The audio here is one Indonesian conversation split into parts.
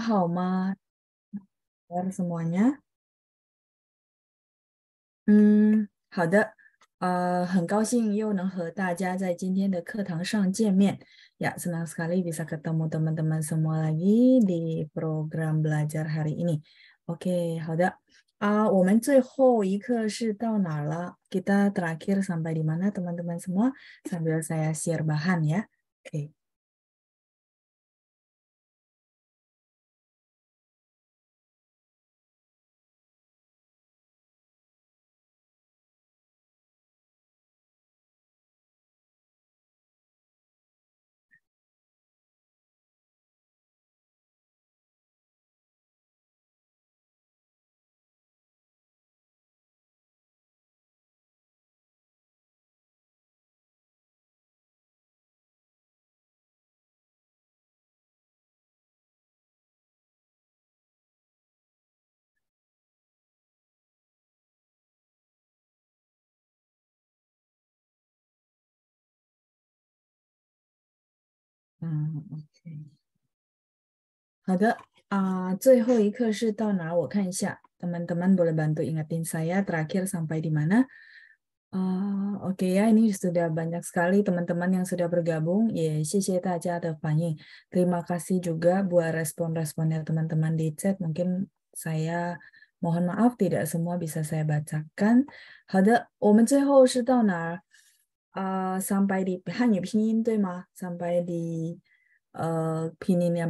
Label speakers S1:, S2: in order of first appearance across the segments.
S1: 好吗？semuanya。
S2: 嗯，好的。呃，很高兴又能和大家在今天的课堂上见面。Ya, hmm, senang sekali bisa ketemu teman-teman semua lagi di program belajar hari ini. Oke, terakhir sampai di mana teman-teman semua? Sambil saya
S1: share bahan ya. Oke. OK，好的
S2: 啊，uh, teman boleh bantu ingatin saya terakhir sampai di mana? Uh, Oke ya, ini sudah banyak sekali teman-teman yang sudah bergabung. Ya, 谢谢大家的反应。Terima kasih juga buat respon-responnya teman-teman di chat. Mungkin saya mohon maaf tidak semua bisa saya bacakan。好的，我们最后是到哪儿？Eh, sampai di hanya pinyin tuh mah sampai di uh,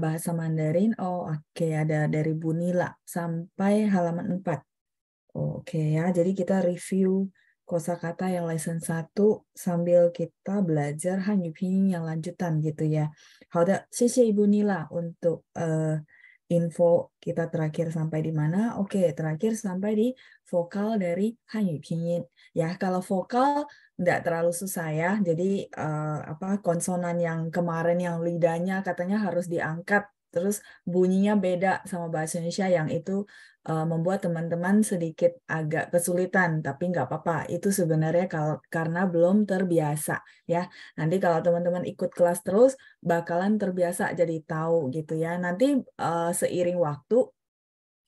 S2: bahasa Mandarin. Oh, oke okay, ada dari Bunila sampai halaman 4. Oh, oke okay, ya. Jadi kita review kosakata yang lesson 1 sambil kita belajar Hanyu Pinyin yang lanjutan gitu ya. How the Sisi Ibu Nila untuk uh, info kita terakhir sampai di mana? Oke, okay, terakhir sampai di vokal dari Hanyu Pinyin. Ya, kalau vokal nggak terlalu susah ya. Jadi uh, apa konsonan yang kemarin yang lidahnya katanya harus diangkat terus bunyinya beda sama bahasa Indonesia yang itu uh, membuat teman-teman sedikit agak kesulitan tapi nggak apa-apa itu sebenarnya kalau karena belum terbiasa ya nanti kalau teman-teman ikut kelas terus bakalan terbiasa jadi tahu gitu ya nanti uh, seiring waktu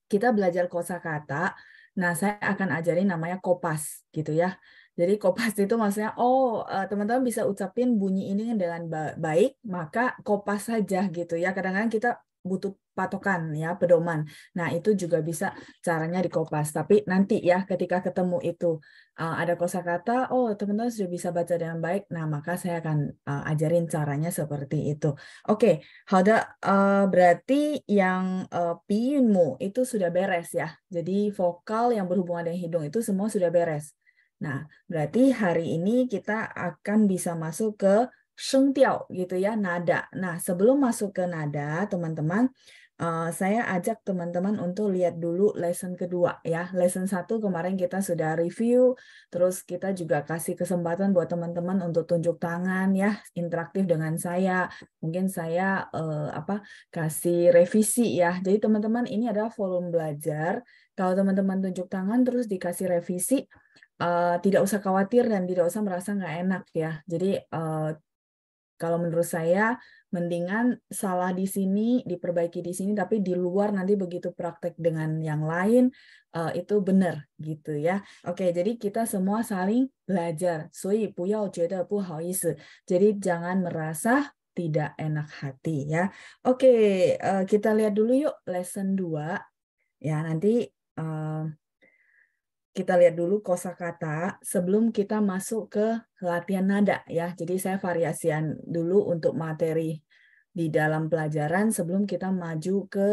S2: kita belajar kosakata nah saya akan ajarin namanya kopas gitu ya jadi kopas itu maksudnya oh eh, teman-teman bisa ucapin bunyi ini dengan baik, maka kopas saja gitu ya. Kadang-kadang kita butuh patokan ya pedoman. Nah itu juga bisa caranya dikopas. Tapi nanti ya ketika ketemu itu ada eh, ada kosakata, oh teman-teman sudah bisa baca dengan baik. Nah maka saya akan eh, ajarin caranya seperti itu. Oke, okay. Hada berarti yang uh, itu sudah beres ya. Jadi vokal yang berhubungan dengan hidung itu semua sudah beres. Nah, berarti hari ini kita akan bisa masuk ke sheng tiao gitu ya, nada. Nah, sebelum masuk ke nada, teman-teman, uh, saya ajak teman-teman untuk lihat dulu lesson kedua ya. Lesson satu kemarin kita sudah review, terus kita juga kasih kesempatan buat teman-teman untuk tunjuk tangan ya, interaktif dengan saya. Mungkin saya uh, apa kasih revisi ya. Jadi teman-teman ini adalah volume belajar. Kalau teman-teman tunjuk tangan terus dikasih revisi, Eh, tidak usah khawatir dan tidak usah merasa nggak enak ya. Jadi uh, kalau menurut saya mendingan salah di sini diperbaiki di sini tapi di luar nanti begitu praktek dengan yang lain uh, itu benar gitu ya oke jadi kita semua saling belajar sui puyao jeda pu haoisi jadi jangan merasa tidak enak hati ya oke uh, kita lihat dulu yuk lesson 2 ya nanti uh, kita lihat dulu kosakata sebelum kita masuk ke latihan nada ya. Jadi saya variasian dulu untuk materi di dalam pelajaran sebelum kita maju ke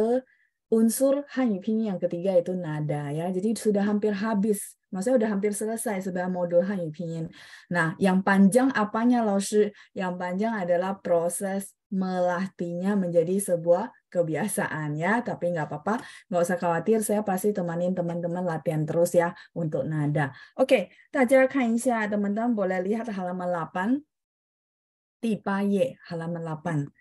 S2: unsur hanyu yang ketiga itu nada ya. Jadi sudah hampir habis. Maksudnya sudah hampir selesai sudah modul hanyu Nah, yang panjang apanya Shi? Yang panjang adalah proses melatihnya menjadi sebuah kebiasaan ya, tapi nggak apa-apa, nggak usah khawatir, saya pasti temanin teman-teman latihan terus ya untuk nada. Oke, okay, kita ya, teman-teman boleh lihat halaman 8, tipa Y, halaman 8.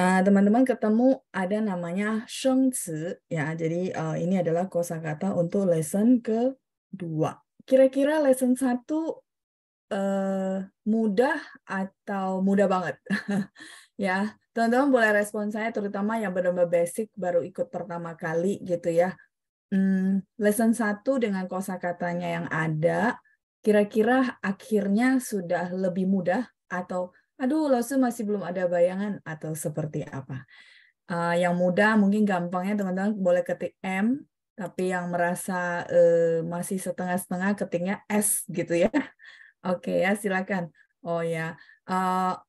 S2: Nah, teman-teman ketemu ada namanya shengzi ya. Jadi uh, ini adalah kosakata untuk lesson ke dua Kira-kira lesson satu uh, mudah atau mudah banget? ya teman-teman boleh respon saya terutama yang benar basic baru ikut pertama kali gitu ya hmm, lesson satu dengan kosakatanya yang ada kira-kira akhirnya sudah lebih mudah atau aduh langsung masih belum ada bayangan atau seperti apa uh, yang mudah mungkin gampangnya teman-teman boleh ketik M tapi yang merasa uh, masih setengah-setengah ketiknya S gitu ya oke okay, ya silakan oh ya uh,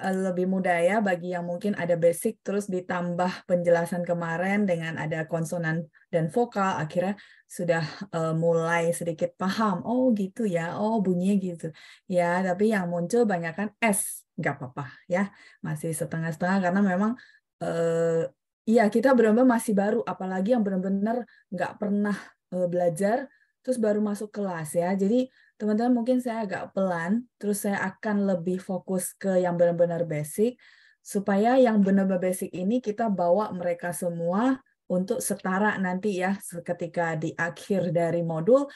S2: Eh, lebih mudah ya bagi yang mungkin ada basic terus ditambah penjelasan kemarin dengan ada konsonan dan vokal akhirnya sudah uh, mulai sedikit paham oh gitu ya oh bunyinya gitu ya tapi yang muncul banyak kan s nggak apa-apa ya masih setengah-setengah karena memang uh, ya kita benar-benar masih baru apalagi yang benar-benar nggak pernah uh, belajar terus baru masuk kelas ya. Jadi teman-teman mungkin saya agak pelan, terus saya akan lebih fokus ke yang benar-benar basic supaya yang benar-benar basic ini kita bawa mereka semua untuk setara nanti ya ketika di akhir dari modul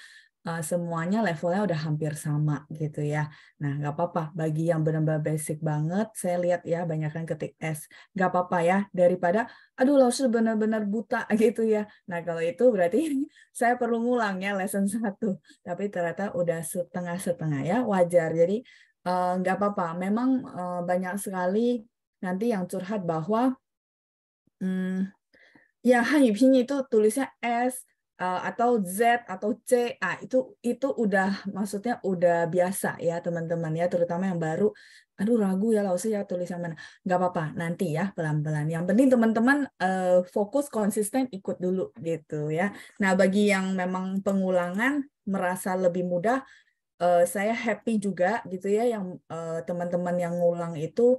S2: Eh, semuanya levelnya udah hampir sama gitu ya. Nah, nggak apa-apa. Bagi yang benar-benar basic banget, saya lihat ya banyak kan ketik S. Nggak apa-apa ya, daripada, aduh sudah benar-benar buta gitu ya. Nah, kalau itu berarti saya perlu ngulang ya lesson satu. Tapi ternyata udah setengah-setengah ya, wajar. Jadi uh, nggak apa-apa. Memang eh, banyak sekali nanti yang curhat bahwa, hmm, ya Hanyu tuh itu tulisnya S, Eh, atau Z atau C ah itu itu udah maksudnya udah biasa ya teman-teman ya terutama yang baru aduh ragu ya lausi ya tulisan mana nggak apa-apa nanti ya pelan-pelan yang penting teman-teman uh, fokus konsisten ikut dulu gitu ya nah bagi yang memang pengulangan merasa lebih mudah uh, saya happy juga gitu ya yang teman-teman uh, yang ngulang itu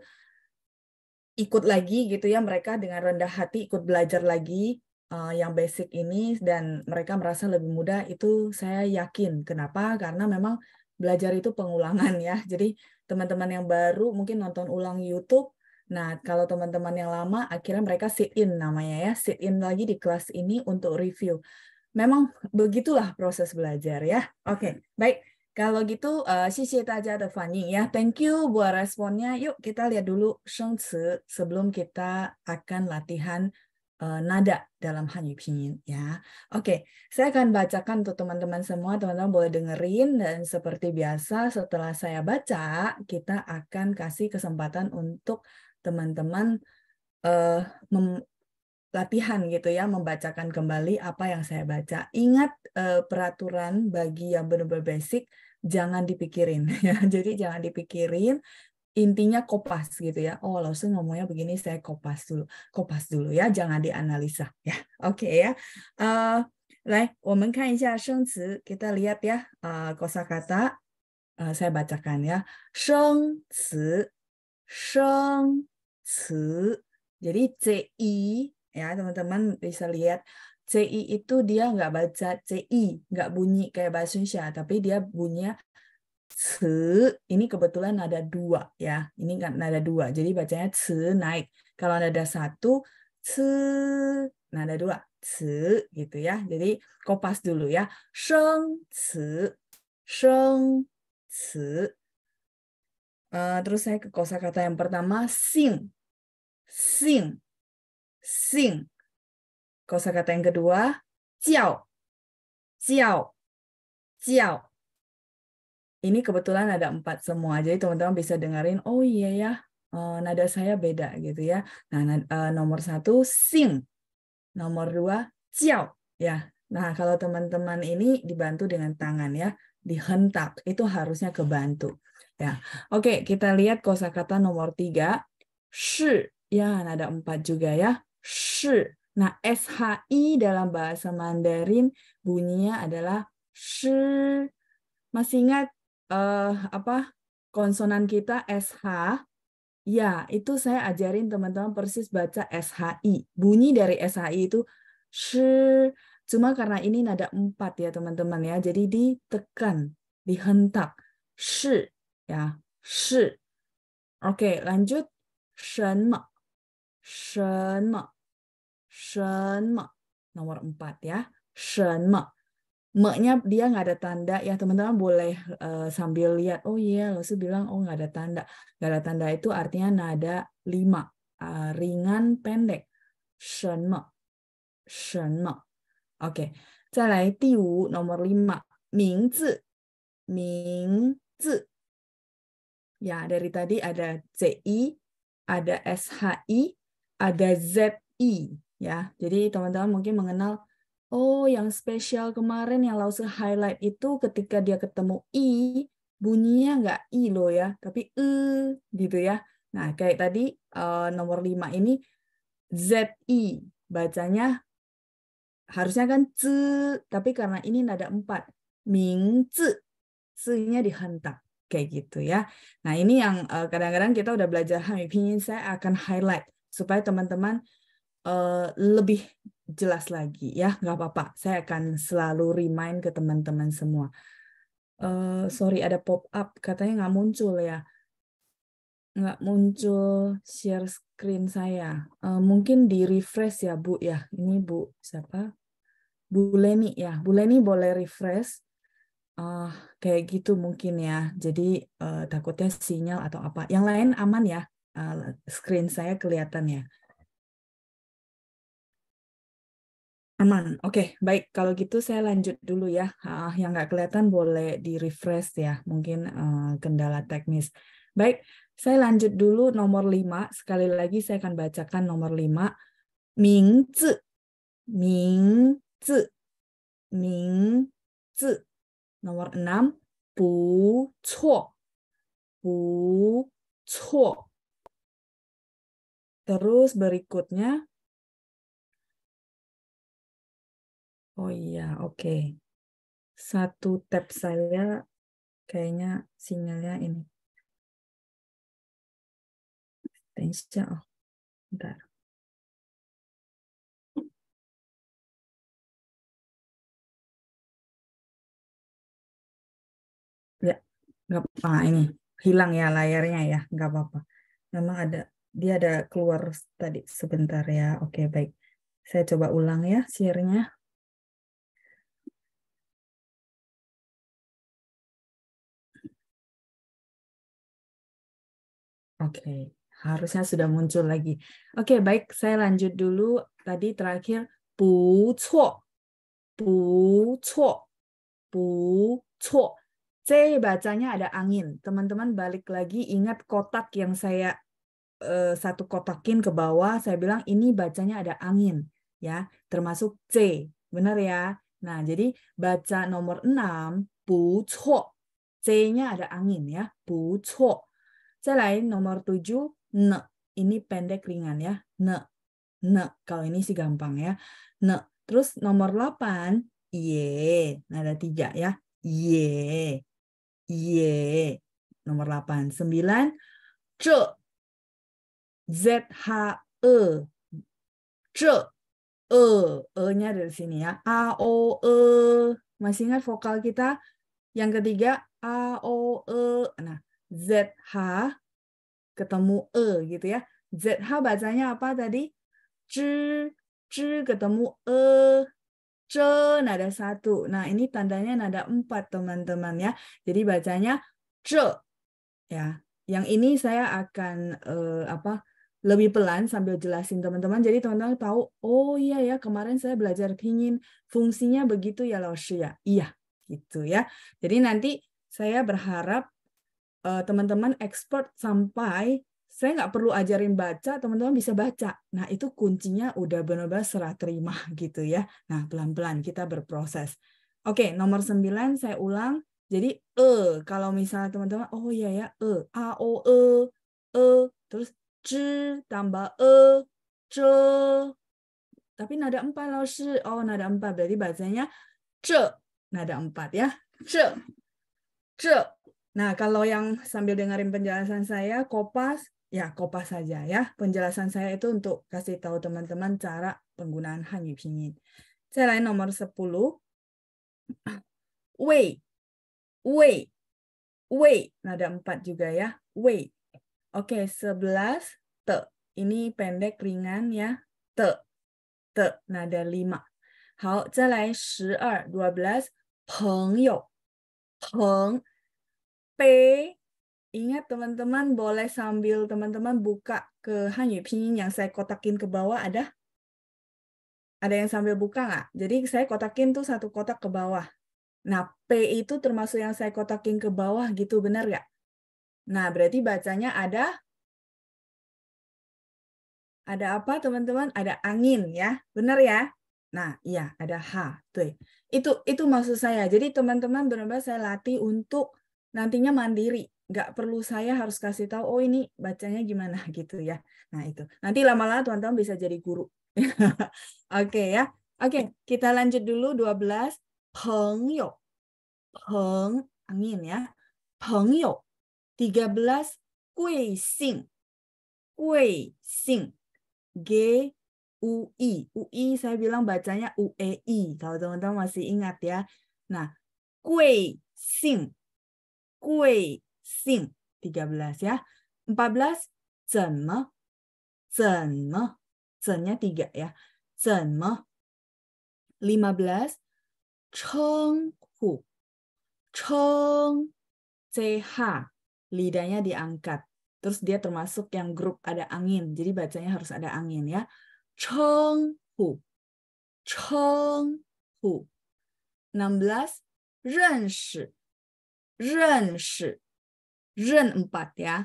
S2: ikut lagi gitu ya mereka dengan rendah hati ikut belajar lagi Eh, yang basic ini dan mereka merasa lebih mudah itu saya yakin. Kenapa? Karena memang belajar itu pengulangan ya. Jadi teman-teman yang baru mungkin nonton ulang YouTube. Nah, kalau teman-teman yang lama akhirnya mereka sit in namanya ya, sit in lagi di kelas ini untuk review. Memang begitulah proses belajar ya. Oke, okay, baik. Kalau gitu, uh, aja The Fanny ya. Thank you buat responnya. Yuk kita lihat dulu shengzi sebelum kita akan latihan Eh, nada dalam Hanyu Pinyin ya. Oke, saya akan bacakan untuk teman-teman semua, teman-teman boleh dengerin dan seperti biasa setelah saya baca, kita akan kasih kesempatan untuk teman-teman uh, latihan gitu ya membacakan kembali apa yang saya baca. Ingat uh, peraturan bagi yang benar-benar basic jangan dipikirin ya. Jadi jangan dipikirin, intinya kopas gitu ya. Oh, langsung ngomongnya begini, saya kopas dulu, kopas dulu ya, jangan dianalisa ya. Oke okay, ya. Uh, kita lihat ya uh, kosakata. Uh, saya bacakan ya. Jadi ci ya teman-teman bisa lihat ci itu dia nggak baca ci, nggak bunyi kayak bahasa Indonesia, tapi dia bunyinya ce ini kebetulan ada dua ya. Ini kan nada dua. Jadi bacanya ce naik. Kalau ada satu ce ada dua ce gitu ya. Jadi kopas dulu ya. Sheng ce sheng ce. Uh, eh, terus saya ke kosa kata yang pertama sing sing
S1: sing Kosa kata yang kedua jiao jiao
S2: jiao ini kebetulan ada empat semua jadi teman-teman bisa dengerin oh iya ya eh, nada saya beda gitu ya nah eh, nomor satu sing nomor dua ciao ya nah kalau teman-teman ini dibantu dengan tangan ya dihentak itu harusnya kebantu ya oke kita lihat kosakata nomor tiga shi ya nada empat juga ya shi nah shi dalam bahasa Mandarin bunyinya adalah shi masih ingat uh, apa konsonan kita SH ya itu saya ajarin teman-teman persis baca SHI bunyi dari SHI itu sh cuma karena ini nada empat ya teman-teman ya jadi ditekan dihentak sh ya sh oke lanjut shenme shenme shenme nomor empat ya shenme maknya dia nggak ada tanda ya teman-teman boleh uh, sambil lihat oh iya yeah, lalu bilang oh nggak ada tanda nggak ada tanda itu artinya nada lima uh, ringan pendek shenme shenme oke okay. 再来第五 nomor lima mingzi ya dari tadi ada ci ada shi ada zi ya jadi teman-teman mungkin mengenal Oh, yang spesial kemarin yang Lause highlight itu ketika dia ketemu I, bunyinya nggak I loh ya, tapi E gitu ya. Nah, kayak tadi eh, nomor 5 ini ZI, bacanya harusnya kan C, tapi karena ini nada empat Ming C, C-nya dihentak kayak gitu ya. Nah, ini yang eh, kadang-kadang kita udah belajar hai saya akan highlight supaya teman-teman Eh, lebih jelas lagi ya nggak apa-apa saya akan selalu remind ke teman-teman semua uh, sorry ada pop up katanya nggak muncul ya nggak muncul share screen saya uh, mungkin di refresh ya bu ya ini bu siapa bu Leni ya bu Leni boleh refresh uh, kayak gitu mungkin ya jadi uh, takutnya sinyal atau apa yang lain aman ya uh, screen saya kelihatan ya Aman. Oke, okay, baik. Kalau gitu saya lanjut dulu ya. Ah, yang nggak kelihatan boleh di-refresh ya. Mungkin uh, kendala teknis. Baik, saya lanjut dulu nomor 5. Sekali lagi saya akan bacakan nomor 5.
S1: Mingzi. Mingzi. Mingzi. Nomor 6. Bu cuo. Bu cuo. Terus berikutnya Oh iya, oke. Okay. Satu tab saya kayaknya sinyalnya ini. Tensinya, oh, bentar. Ya, nggak apa-apa ini hilang ya layarnya
S2: ya, nggak apa-apa. Memang ada dia ada keluar tadi sebentar ya. Oke, okay, baik. Saya coba ulang ya share-nya. Oke, okay. harusnya sudah muncul lagi. Oke, okay, baik, saya lanjut dulu. Tadi terakhir bu cuo, bu cuo, bu cuo. C bacanya ada angin. Teman-teman balik lagi ingat kotak yang saya uh, satu kotakin ke bawah. Saya bilang ini bacanya ada angin, ya. Termasuk C, benar ya. Nah, jadi baca nomor 6 bu cuo. C-nya ada angin ya, bu cuo. Selain nomor 7, ne. Ini pendek ringan ya. Ne. Ne. Kalau ini sih gampang ya. Ne. Terus nomor 8, ye. Nada nah, tiga ya. Ye. Ye. Nomor 8. 9, ce. Z-H-E. Ce. E. E-nya dari sini ya. A-O-E. Masih ingat vokal kita? Yang ketiga, A, O, E. Nah, ZH ketemu E gitu ya. ZH bacanya apa tadi? C, C ketemu E, C nada satu. Nah ini tandanya nada empat teman-teman ya. Jadi bacanya C ya. Yang ini saya akan uh, apa lebih pelan sambil jelasin teman-teman. Jadi teman-teman tahu, oh iya ya kemarin saya belajar pinyin fungsinya begitu ya Loshi ya. Iya, gitu ya. Jadi nanti saya berharap Eh, teman-teman expert sampai saya nggak perlu ajarin baca, teman-teman bisa baca. Nah, itu kuncinya udah benar-benar serah terima gitu ya. Nah, pelan-pelan kita berproses. Oke, nomor 9 saya ulang. Jadi e kalau misalnya teman-teman oh iya ya e a o e e terus c tambah e c tapi nada empat loh oh nada empat berarti bahasanya c nada empat ya c c Nah, kalau yang sambil dengerin penjelasan saya, kopas, ya kopas saja ya. Penjelasan saya itu untuk kasih tahu teman-teman cara penggunaan Hanyu Pinyin. Saya lain nomor 10. Wei, wei, wei. Nada nah, empat juga ya. Wei. Oke, sebelas 11. Te. Ini pendek, ringan ya. Te. Te. Nada nah, lima. 好，再来十二，dua er. belas，朋友，朋友。P Ingat teman-teman boleh sambil teman-teman buka ke Hanyu pinyin yang saya kotakin ke bawah ada ada yang sambil buka nggak? Jadi saya kotakin tuh satu kotak ke bawah. Nah, P itu termasuk yang saya kotakin ke bawah gitu, benar nggak? Nah, berarti bacanya ada ada apa teman-teman? Ada angin ya, benar ya? Nah, iya ada H, tuh. Ya. Itu itu maksud saya. Jadi teman-teman benar-benar saya latih untuk nantinya mandiri nggak perlu saya harus kasih tahu oh ini bacanya gimana gitu ya nah itu nanti lama-lama teman-teman bisa jadi guru oke okay, ya oke okay, kita lanjut dulu 12 pengyo peng angin ya pengyo belas, kue sing kue sing g u i u i saya bilang bacanya u e i kalau teman-teman masih ingat ya nah kue sing tiga belas ya. empat belas 怎么怎3 ya. 怎么15称呼 chong ch lidahnya diangkat terus dia termasuk yang grup ada angin jadi bacanya harus ada angin ya chong hu enam hu 16 empat ya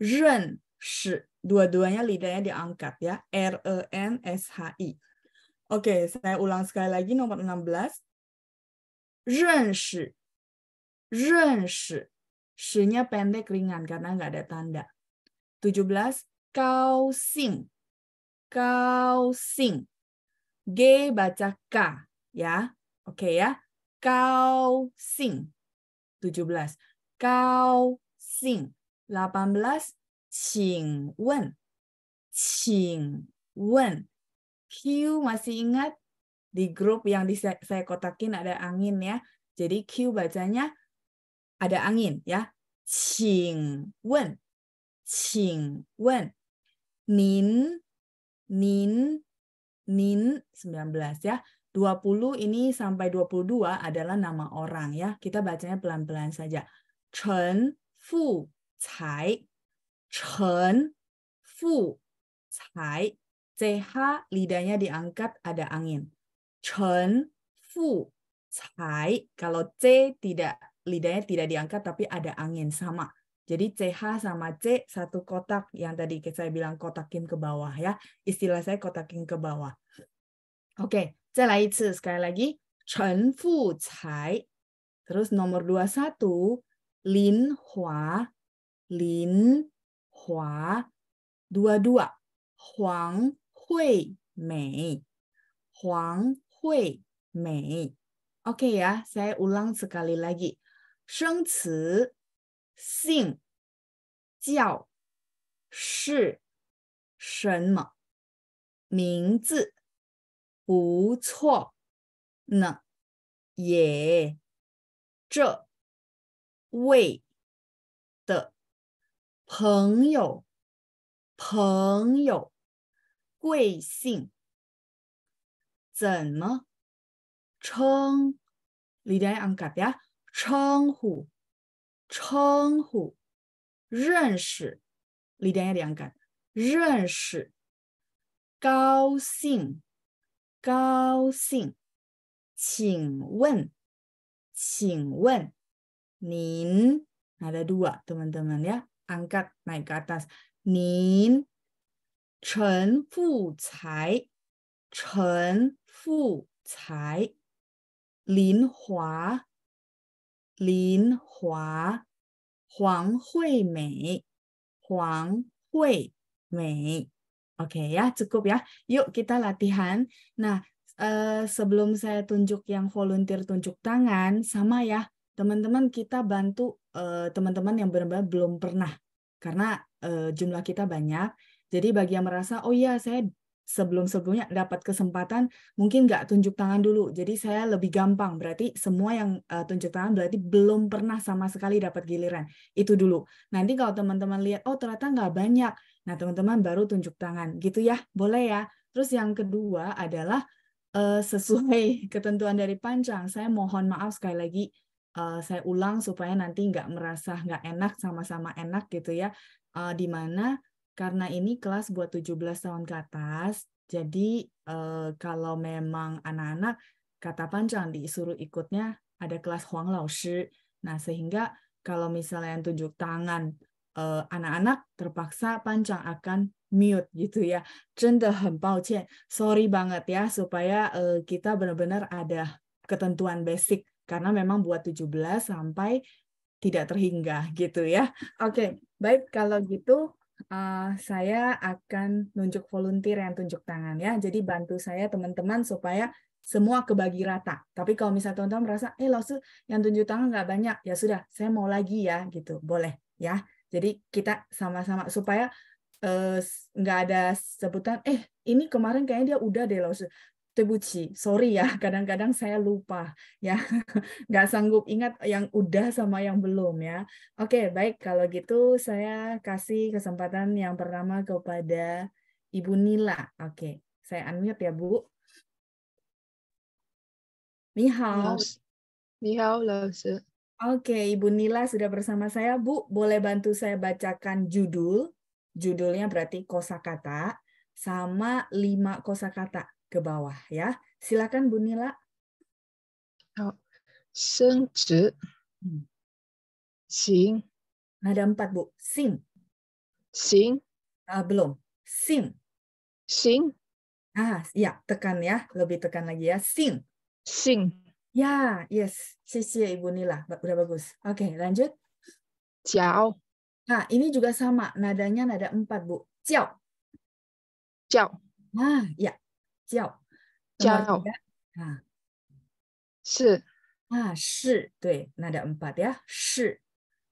S2: ren shi dua-duanya lidahnya diangkat ya r e n s h i Oke, okay, saya ulang sekali lagi nomor 16. Ren shi. Ren shi. Shi-nya pendek ringan karena nggak ada tanda. 17. Kau sing. Kau sing. G baca K. Ya. Oke okay, ya. Kau sing. 17. Kau sing. 18. Qing wen. Qing wen. Q masih ingat di grup yang di saya kotakin ada angin ya. Jadi Q bacanya ada angin ya. Qing wen. Qing wen. Nin, nin, nin 19 ya. 20 ini sampai 22 adalah nama orang ya. Kita bacanya pelan-pelan saja. Chen Fu Cai. Chen Fu Cai. CH lidahnya diangkat ada angin. Chen Fu Cai. Kalau C tidak lidahnya tidak diangkat tapi ada angin sama. Jadi CH sama C satu kotak yang tadi saya bilang kotakin ke bawah ya. Istilah saya kotakin ke bawah. Oke, okay. 再来一次 sekali lagi. Chen Fu Terus nomor 21 Lin Hua Lin Hua dua-dua Huang Hui Mei Huang Hui Mei. Oke ya, saya ulang sekali lagi. Sheng ci, xing, jiao,
S1: shi, shen me, ming zi, 不错，呢，也这位的朋友，朋友，贵姓？怎么称？你点要点样讲称呼，称呼，认识？你点要点个认识，高兴。
S2: 高兴，请问，请问您来了多少，朋友们呀？昂，卡，迈卡达斯，您陈富财，陈富财，林华，林华，黄惠美，黄惠美。Oke ya, cukup ya. Yuk kita latihan. Nah, eh, sebelum saya tunjuk yang volunteer tunjuk tangan, sama ya teman-teman kita bantu eh, teman-teman yang benar-benar belum pernah karena eh, jumlah kita banyak. Jadi bagi yang merasa oh iya saya sebelum-sebelumnya dapat kesempatan mungkin nggak tunjuk tangan dulu. Jadi saya lebih gampang. Berarti semua yang eh, tunjuk tangan berarti belum pernah sama sekali dapat giliran. Itu dulu. Nanti kalau teman-teman lihat oh ternyata nggak banyak Nah, teman-teman baru tunjuk tangan. Gitu ya, boleh ya. Terus yang kedua adalah uh, sesuai ketentuan dari Panjang saya mohon maaf sekali lagi uh, saya ulang supaya nanti nggak merasa nggak enak sama-sama enak gitu ya. Uh, mana karena ini kelas buat 17 tahun ke atas, jadi uh, kalau memang anak-anak kata panjang disuruh ikutnya ada kelas Huang Lao Shi. Nah, sehingga kalau misalnya yang tunjuk tangan anak-anak terpaksa panjang akan mute gitu ya. Cenda hempau cien. Sorry banget ya supaya uh, kita benar-benar ada ketentuan basic karena memang buat 17 sampai tidak terhingga gitu ya. Oke, okay, baik kalau gitu uh, saya akan nunjuk volunteer yang tunjuk tangan ya. Jadi bantu saya teman-teman supaya semua kebagi rata. Tapi kalau misalnya teman-teman merasa, eh loh yang tunjuk tangan nggak banyak, ya sudah, saya mau lagi ya gitu. Boleh ya. Jadi kita sama-sama supaya eh, nggak uh, ada sebutan eh ini kemarin kayaknya dia udah deh loh tebuci sorry ya kadang-kadang saya lupa ya nggak sanggup ingat yang udah sama yang belum ya oke baik kalau gitu saya kasih kesempatan yang pertama kepada ibu Nila oke saya unmute ya bu Nihao. Nihao, loh Oke, Ibu Nila sudah bersama saya. Bu, boleh bantu saya bacakan judul? Judulnya berarti kosakata sama lima kosakata ke bawah ya. Silakan Bu Nila.
S1: Oh, zi, hmm. sing. Ada empat Bu. Sing.
S2: Sing. Uh, belum. Sing. Sing. Ah, ya, tekan ya. Lebih tekan lagi ya. Sing. Sing. Ya, yes. Sisi ya, Ibu Nila. Udah bagus. Oke, okay, lanjut. Ciao. Nah, ini juga sama. Nadanya nada empat, Bu. Ciao. Ciao. Nah, ya. Ciao. Ciao. Nah. Si. Ah, si. Dui, nada empat ya. Si.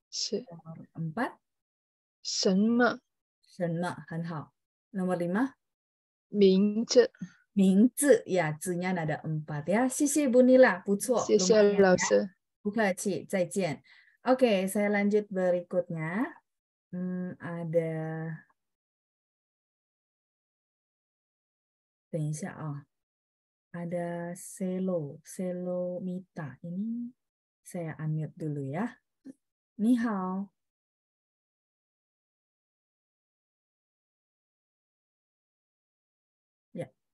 S2: Si. Nomor empat. Senme. Senme, 很好. Kan, Nomor lima. Mingzi ya, ya. ada empat 名字呀，字样那的嗯，巴的呀，谢谢 Bu Nila，不错，谢谢老师，不客气，再见。Oke, saya lanjut berikutnya. Hmm,
S1: ada, ada Selo, Selo Mita. Ini saya unmute dulu ya.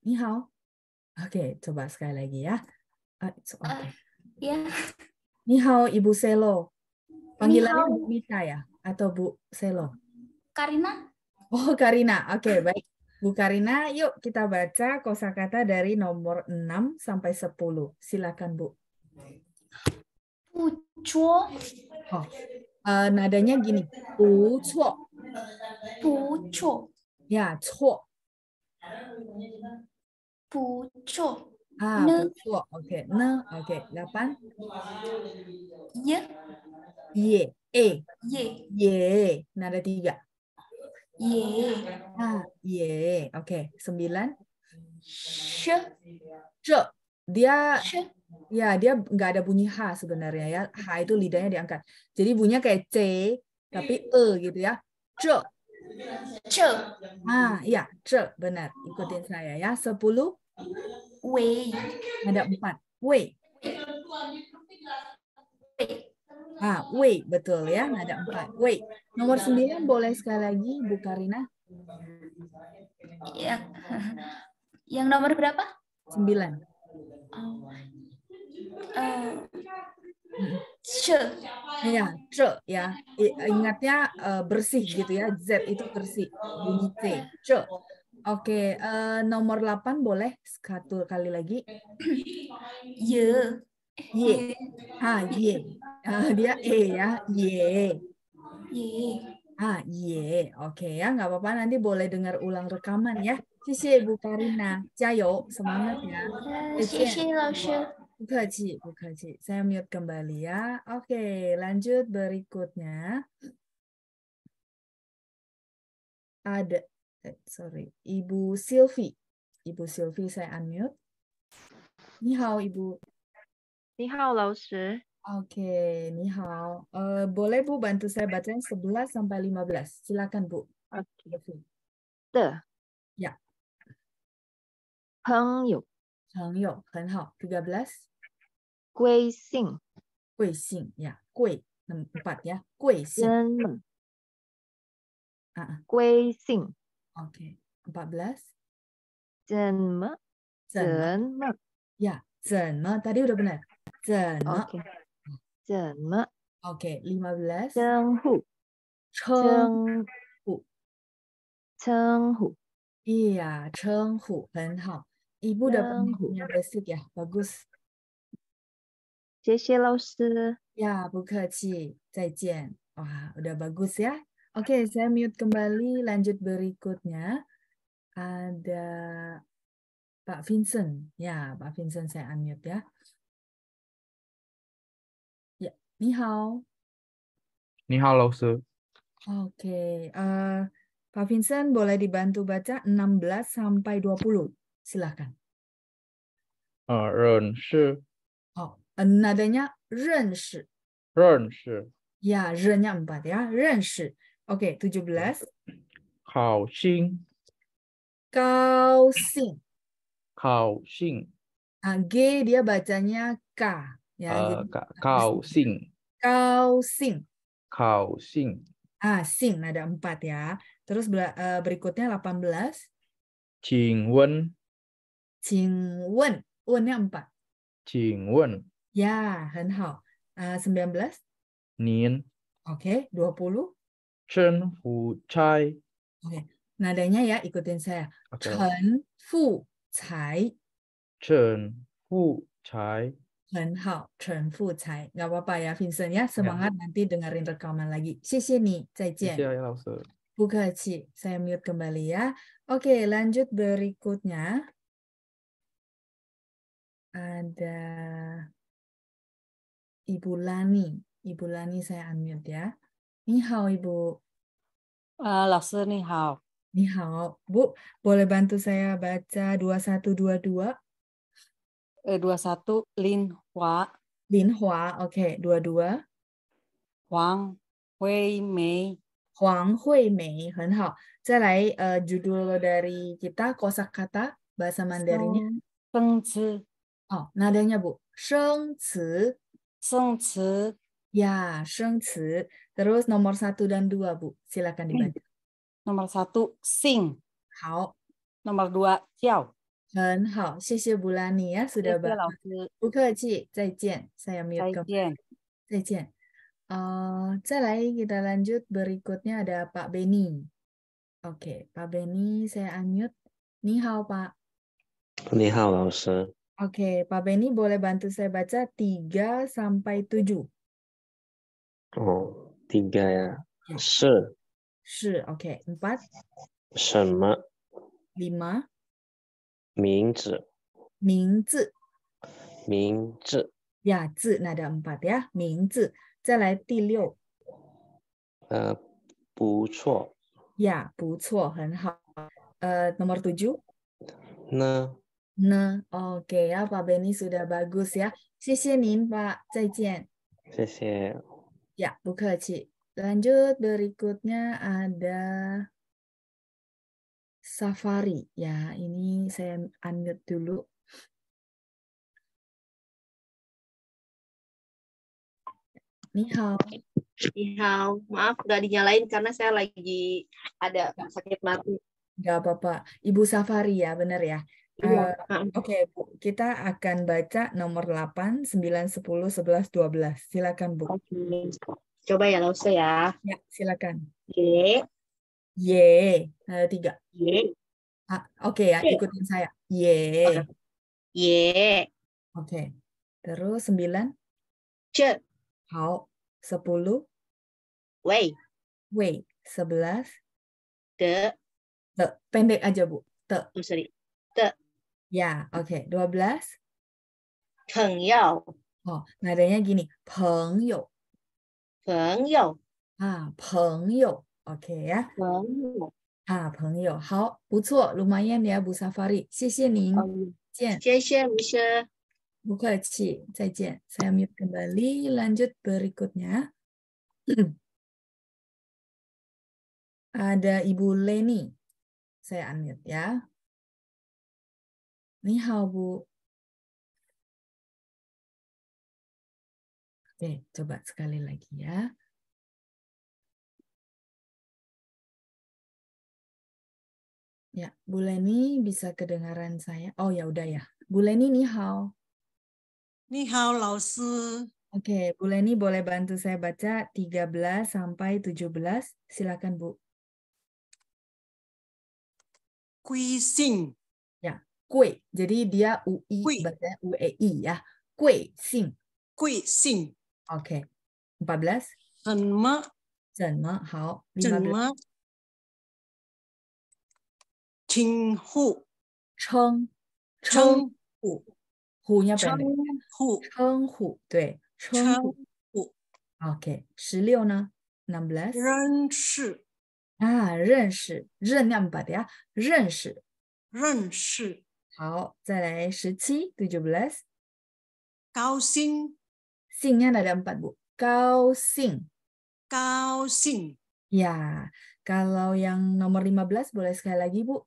S1: Ni hao.
S2: Oke, coba sekali lagi ya. Uh, ah, it's ah, okay. Uh, ya. Ni hao Ibu Selo. Panggilannya Bu Mita ya atau Bu Selo? Karina. Oh, Karina. Oke, okay, baik. Bu Karina, yuk kita baca kosakata dari nomor 6 sampai 10. Silakan, Bu. Pucuo. Oh. Uh, nadanya gini. Pucuo. Pucuo. Ya, cuo pucu, Ah, ne. pucuk. Oke, okay. ne. Oke, okay. delapan. Ye. Ye. E. Ye. Ye. Nada nah, tiga. Ye. Ah, ye. Oke, okay. sembilan. She. She. Dia She. Ya, dia nggak ada bunyi H sebenarnya ya. H itu lidahnya diangkat. Jadi bunyinya kayak C, tapi E gitu ya. C. C. Ah, ya, C. Benar. Ikutin saya ya. Sepuluh. Way. Ada empat. Way. Way. Ah, way betul ya, ada empat. Way. Nomor sembilan boleh sekali lagi Bu Karina? Ya. Yang nomor berapa? Sembilan. Oh. Uh, Ya, ce ya. Ingatnya uh, bersih gitu ya. Z itu bersih. Bunyi C. Ce. Oke, okay, uh, eh, nomor 8 boleh satu kali lagi. Ye. Ye. Ah, ye. Uh, dia E ya. Ye. Ye. Ah, ye. Oke okay, ya, nggak apa-apa nanti boleh dengar ulang rekaman ya. Sisi Bu Karina, jayo, semangat ya. Sisi Bu Kaji, Bu Kaji. Saya mute kembali ya. Oke, okay, lanjut berikutnya. Ada Eh, sorry, Ibu Silvi. Ibu Silvi saya unmute. Ni hao Ibu. Ni hao Oke, okay, ni hao. Uh, eh, boleh Bu bantu saya baca yang 11 sampai 15. Silakan Bu.
S1: Oke. Okay.
S2: De. Ya. Peng
S1: Peng Pengyo. Pengyo, hao. 13. Gui xing. Gui xing, ya. Gui, 4 ya. Gui xing. Ah. Guising. Ah. Oke. Okay. 14. Zenme.
S2: Zenme. Ya, zenme. Tadi udah benar. Zenme. Oke. Zenme. Oke, 15. Chenghu. Chenghu.
S1: Chenghu. Iya, Chenghu. Benhao. Ibu udah
S2: punya basic ya. Bagus. 谢谢老师。Ya, 不客气。再见。Wah, udah bagus ya. Oke, okay, saya mute kembali. Lanjut berikutnya. Ada Pak
S1: Vincent. Ya, Pak Vincent saya unmute ya. Ya,
S2: ni hao.
S1: Ni hao, Oke,
S2: okay. uh, eh, Pak Vincent boleh dibantu baca 16 sampai 20. Silahkan. Uh, ah, ren shi. Oh, nadanya ren shi. Ren shi. Ya, rennya empat ya. Ren shi. Oke, okay, 17.
S1: Kau xing.
S2: Kau xing. Kau xing. Nah, G dia bacanya K. Ya, uh, jadi, kau xing. Kau xing. Kau xing. Ah, xing ada empat ya. Terus e, berikutnya 18.
S1: Qing wen.
S2: Qing wen. Wennya empat.
S1: Qing wen.
S2: Ya, 很好. Uh, 19. Nin. Oke, okay, 20.
S1: Chen Fu Chai.
S2: Oke, nadanya ya ikutin saya.
S1: Okay. Chen
S2: Fu Chai. Chen Fu Chai. Chen Hao, Chen Fu Chai. Gak apa-apa ya Vincent ya. ya, semangat nanti dengerin rekaman lagi. Sisi nih, zaijian. Sisi ya, Buka Ci, saya mute kembali ya. Oke, lanjut berikutnya.
S1: Ada Ibu Lani.
S2: Ibu Lani saya unmute ya. 你好 Ibu. Ah, Bu, boleh bantu saya baca dua, satu dua eh, Lin Hua. Lin Hua, oke. dua dua, Huang Hui Huang Hui Mei, eh, judul dari kita, kosakata bahasa Mandarinnya. Seng Oh, nadanya Bu. Seng Ya, Terus nomor satu dan dua, Bu. Silakan hmm. dibaca. Nomor satu, Sing. Hao. Nomor dua, Xiao. Saya mute Zaijian. saya Uh, kita lanjut berikutnya ada Pak Beni. Oke, okay, Pak Beni saya unmute. Ni hao, Pak. Ni hao, Lao Oke, okay, Pak Beni boleh bantu saya baca 3 sampai 7.
S1: Oh, tiga ya. Iya. Se.
S2: Se, oke. Okay. Empat.
S1: Sema. Lima. Mingzi.
S2: Mingzi.
S1: Mingzi.
S2: Ya, zi nada nah, empat ya. Mingzi. 再来第六。呃，不错。Ya, 不错，很好。呃，nomor tujuh. Nah. Nah, oke okay, ya Pak Beni sudah bagus ya. 谢谢您，Pak. 再见。谢谢。Ya, Bu Ci. Lanjut berikutnya ada Safari. Ya, ini saya unmute dulu. Nihao. Nihao. Maaf nggak dinyalain karena saya lagi ada sakit mati. Nggak apa-apa. Ibu Safari ya, benar ya. Uh, Oke, okay, Bu. Kita akan baca nomor 8, 9, 10, 11, 12. Silakan, Bu. Okay. Coba ya, Lause ya. Ya, silakan. Y. Y. Eh, Ada tiga. Y. Ah, Oke okay ya, Ye. ikutin saya. Y. Y. Oke. Okay. Terus 9. C.
S1: Hao. 10. Wei. Wei. 11.
S2: T. T. Pendek aja, Bu. T. Oh, sorry. T. Ya, oke. Okay. 12. Peng yao. Oh, nadanya gini. Peng you. Peng you. Ah, peng you. Oke okay, ya. Peng you. Ah, peng jian. Ya, Saya mute kembali. Lanjut
S1: berikutnya. Ada Ibu Leni. Saya unmute ya. Ni Bu. Oke, coba sekali lagi ya.
S2: Ya, Bu Leni bisa kedengaran saya. Oh ya udah ya. Bu Leni ni hao. Ni hao, Lao Oke, okay, Bu Leni boleh bantu saya baca 13 sampai 17. Silakan, Bu.
S1: Kui Sing. 贵，所以是 U E，读作 U E I，是吧？贵姓，贵姓 o k 1 s 怎么？怎么好？怎么？称呼称称
S2: 呼，称呼称呼，对称呼。OK，十六呢？Number s 认识啊，认识认两百的呀，认识认识。好，再来十七 tujuh belas. Kausing. Singnya ada empat bu. Kausing. Kausing. Ya, kalau yang nomor lima belas boleh sekali lagi bu.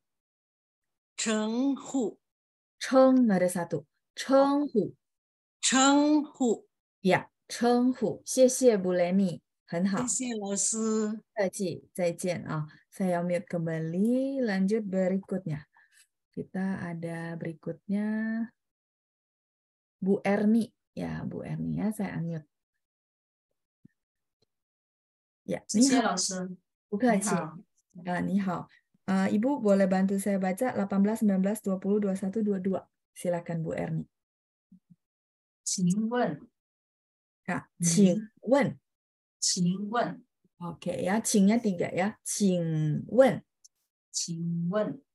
S2: Cheng Hu. Cheng ada satu. Cheng Hu. Cheng Hu. Ya, Cheng Hu. 谢谢 Bu Leni. 很好。谢谢老师。再见，再见啊。Saya mute kembali. Lanjut berikutnya. Kita ada berikutnya Bu Erni. Ya, Bu Erni ya, saya unmute. Ya, ini Bukan sih. Ya, ni hao. Eh, Ibu boleh bantu saya baca 18, 19, 20, 21, 22. Silakan Bu Erni. 请问. Ya, hmm. Oke ya, cingnya tiga ya. wen.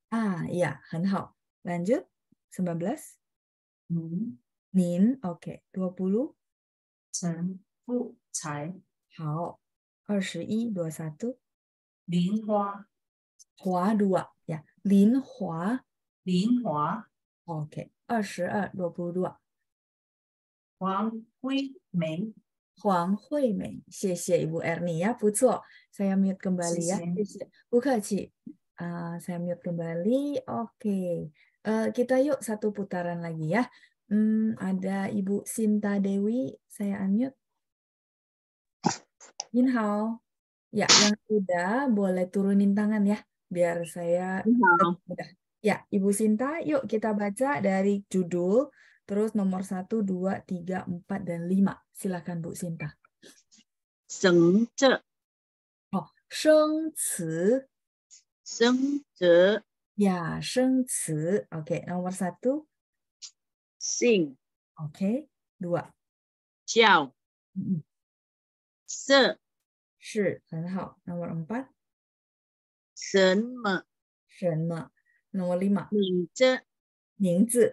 S2: Ah, iya, Lanjut, 19.
S1: Hmm. Nin, oke. Okay. 20. Chen, bu,
S2: cai. Hao. 21, 21. Lin hua. Hua ya. Lin hua. Lin hua. Oke. Okay. 22, 22. Huang Hui Mei. Huang Hui Mei. 谢谢 Ibu Erni ya, 不错. Saya mute kembali ya. 谢谢.不客气. Eh, saya mute kembali. Oke, okay. uh, eh, kita yuk satu putaran lagi ya. Hmm, ada Ibu Sinta Dewi, saya unmute. Inhao. Ya, yang sudah boleh turunin tangan ya, biar saya Ya, Ibu Sinta, yuk kita baca dari judul, terus nomor 1, 2, 3, 4, dan 5. Silakan Bu Sinta. Seng ce. Oh, seng sengce. 生词 ya sheng oke okay, nomor satu sing oke okay, dua jiao mm
S1: se nomor empat
S2: senme senme nomor lima mingzi mingzi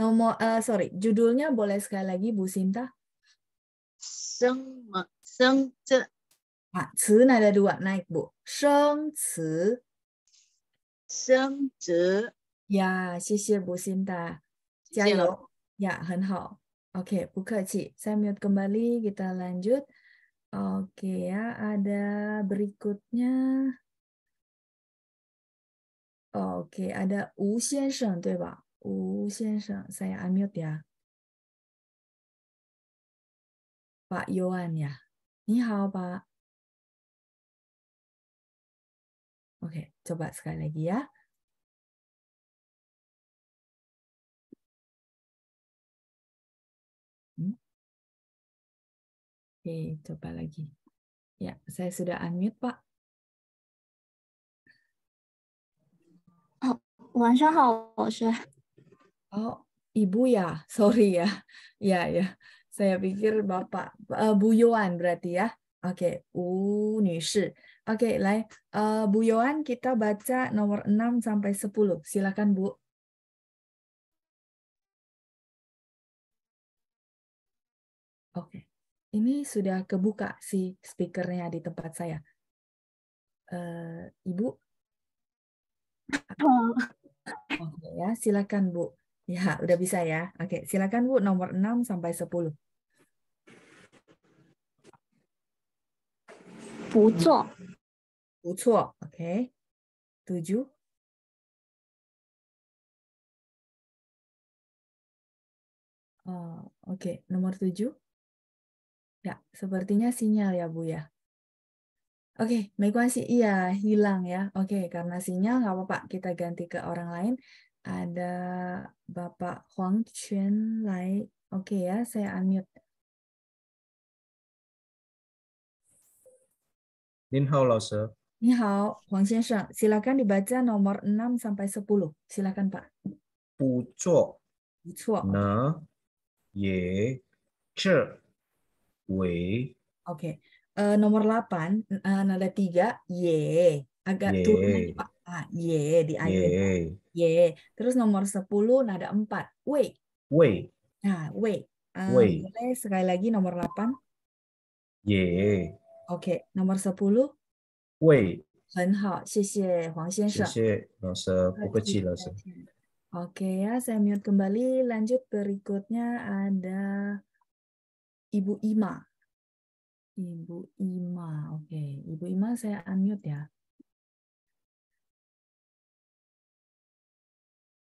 S2: nomor uh, sorry judulnya boleh sekali lagi Bu Sinta seng me seng ah, ada dua naik Bu 升职。呀，谢谢不心的，加油呀，很好。Oke, okay, buka Ci. Saya mute kembali, kita lanjut. Oke okay, ya, ada berikutnya. Oke, okay, ada Wu Xiansheng, 对吧? Wu
S1: Xiansheng, saya unmute ya. Pak Yohan ya. Ni hao, Pak. Oke. Okay. Coba sekali lagi ya. Hmm. Oke, coba lagi. Ya, saya sudah unmute, Pak.
S2: Oh, oh ibu ya, sorry ya, ya ya. Saya pikir bapak, uh, Bu Yuan berarti ya. Oke, okay. Wu Nishi. Oke, okay, Lai. Uh, Bu Yohan, kita baca nomor 6 sampai 10. Silakan, Bu. Oke.
S1: Okay. Ini sudah
S2: kebuka si speakernya di tempat saya. Uh, Ibu? Oke okay, ya, silakan Bu. Ya, udah bisa ya. Oke, okay. silakan Bu nomor 6 sampai 10. 不做。tujuh.
S1: Oh, Oke, nomor tujuh. Ya,
S2: sepertinya sinyal ya, Bu ya. Oke, okay, masih iya hilang ya. Oke, karena sinyal nggak apa-apa, kita ganti ke orang lain. Ada Bapak Huang Chen Lai. Oke okay ya, saya unmute.
S1: Nin hao, Sir.
S2: Ni hao, Huang Xiansheng. Silakan dibaca nomor 6 sampai 10. Silakan, Pak.
S1: Bu cuo.
S2: Bu cuo. Na ye che wei. Oke. Okay. Uh, eh, nomor 8, uh, eh, nada 3, ye. Agak ye. turun, Pak. Ah, ye di akhir. Ye. ye. Terus nomor 10, nada 4, wei. Wei. Nah, wei. Uh, wei. Boleh sekali lagi nomor 8?
S1: Ye.
S2: Oke, okay. nomor 10? 喂，很好，谢谢黄先生。谢谢
S1: 老师，不客气老师。
S2: Oke ya, saya mute kembali. Lanjut berikutnya ada Ibu Ima. Ibu Ima, oke. Okay. Ibu Ima saya unmute ya.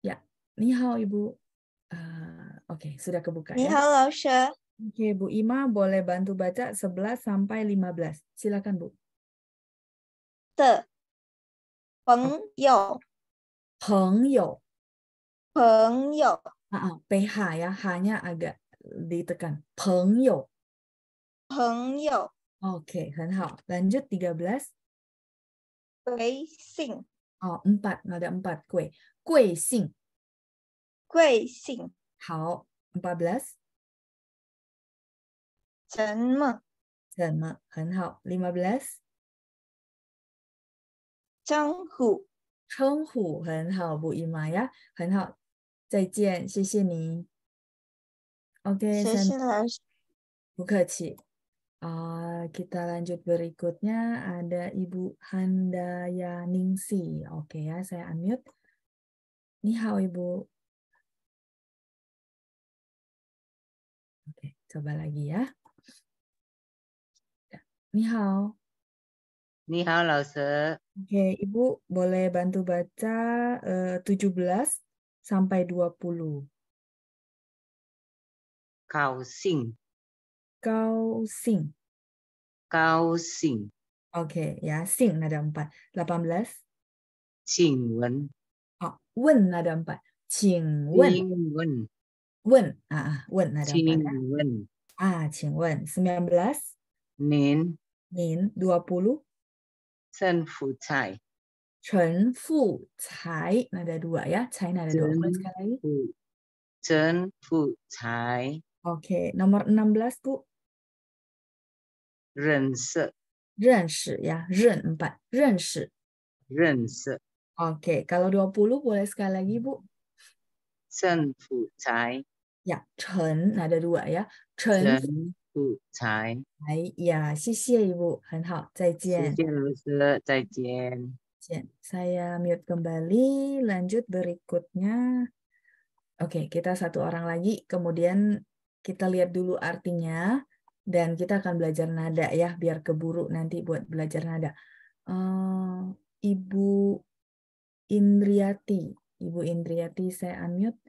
S1: Ya, ni hao Ibu. Uh,
S2: oke, okay, sudah kebuka ya. Ni hao Oke, Bu Ima boleh bantu baca 11 sampai 15. Silakan Bu. 的
S1: 朋友，朋友，朋友。
S2: Ah, ah, PH ya, hanya agak ditekan. Pengyo. Pengyo. Oke, okay, 很好. Lanjut 13. Kuei
S1: sing. Oh, 4, nada 4. Kuei. Kuei sing. Kuei sing. 好, 14. 什么?什么?很好. 15. 称
S2: 呼。称呼很好，不姨妈呀，很好。再见，谢谢你。OK，谢谢老师。不客气。Uh, kita lanjut berikutnya ada Ibu Handaya Oke okay, ya, saya unmute. Ni hao Ibu.
S1: Oke, okay, coba lagi ya.
S2: Ni hao. Ni hao, Lao Oke, okay, Ibu boleh bantu baca eh, uh, 17 sampai 20.
S1: Kau sing. Kau sing.
S2: Kau sing. Oke, okay, ya sing ada 4. 18. Qing wen. Oh, wen ada 4. Qing wen. Qing wen. Wen, ah, ah wen ada 4. Qing wen. Ah, qing wen. 19. Nin. Nin, 20. Chen Fu Cai. Chen Fu Cai. Nada dua ya. Cai nada dua. Chen Fu Cai.
S1: Chen Fu Cai.
S2: Oke. Okay. Nomor 16, Bu. Ren Se. Ren Se ya. Ren empat. Ren Se. Ren Se. Oke. Okay. Kalau 20 boleh sekali lagi, Bu. Chen Fu Cai. Ya. Chen. Nada dua ya. Chen. Chen.
S1: 素材。
S2: 哎呀，谢谢 Ibu，很好，再见。谢
S1: 谢老师，再见。
S2: Saya mute kembali, lanjut berikutnya. Oke, kita satu orang lagi, kemudian kita lihat dulu artinya, dan kita akan belajar nada ya, biar keburu nanti buat belajar nada. Uh, Ibu Indriati, Ibu Indriati, saya unmute.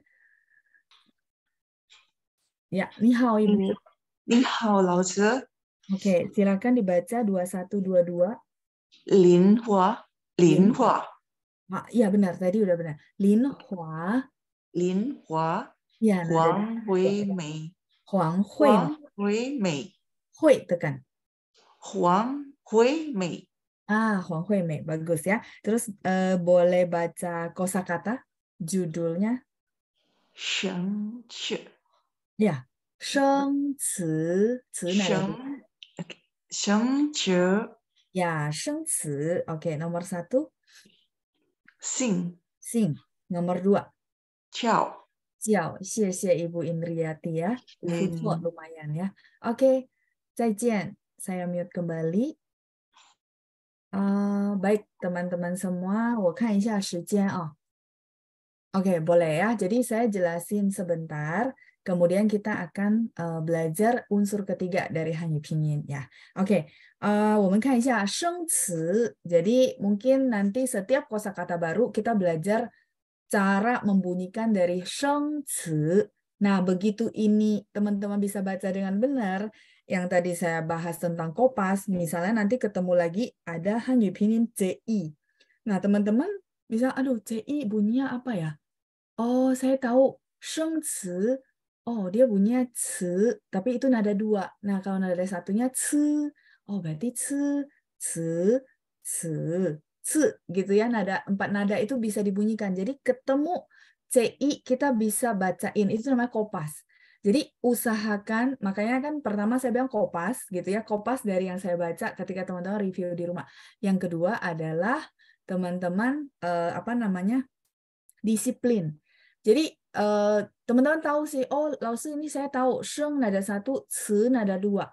S2: Ya, ni hao Ibu. Lao 你好，老师。Oke, Oke, silakan dibaca 2122. Lin Hua. Ah, ya benar, tadi udah benar. Lin Hua, Ya, nah, Huang Hui Mei. Huang Hui. Huang Hui Mei. Hui tekan. Huang Hui Mei. Ah, Huang Hui Mei. Bagus ya. Terus uh, boleh baca kosakata judulnya? Sheng Chi. Ya, 生词词哪生生词 ya 生词 oke okay, nomor satu sing sing nomor dua ciao ciao 谢谢 ibu Indriati ya hmm. lumayan ya oke okay, zaijian saya mute kembali Uh, baik teman-teman semua, oke, boleh ya. Jadi saya jelasin sebentar. Kemudian kita akan uh, belajar unsur ketiga dari Hanyu Pinyin ya. Oke, okay. uh, eh, 我们看一下生词. Jadi mungkin nanti setiap kosakata baru kita belajar cara membunyikan dari sheng Nah, begitu ini teman-teman bisa baca dengan benar, yang tadi saya bahas tentang kopas, misalnya nanti ketemu lagi ada Hanyu Pinyin CI. Nah, teman-teman bisa, aduh, CI bunyinya apa ya? Oh, saya tahu, sheng oh dia punya c tapi itu nada dua. Nah kalau nada satunya c oh berarti c c c c gitu ya nada empat nada itu bisa dibunyikan. Jadi ketemu ci kita bisa bacain itu namanya kopas. Jadi usahakan, makanya kan pertama saya bilang kopas gitu ya, kopas dari yang saya baca ketika teman-teman review di rumah. Yang kedua adalah teman-teman eh, apa namanya disiplin. Jadi teman-teman tahu sih, oh lalu ini saya tahu sheng nada satu, si nada dua.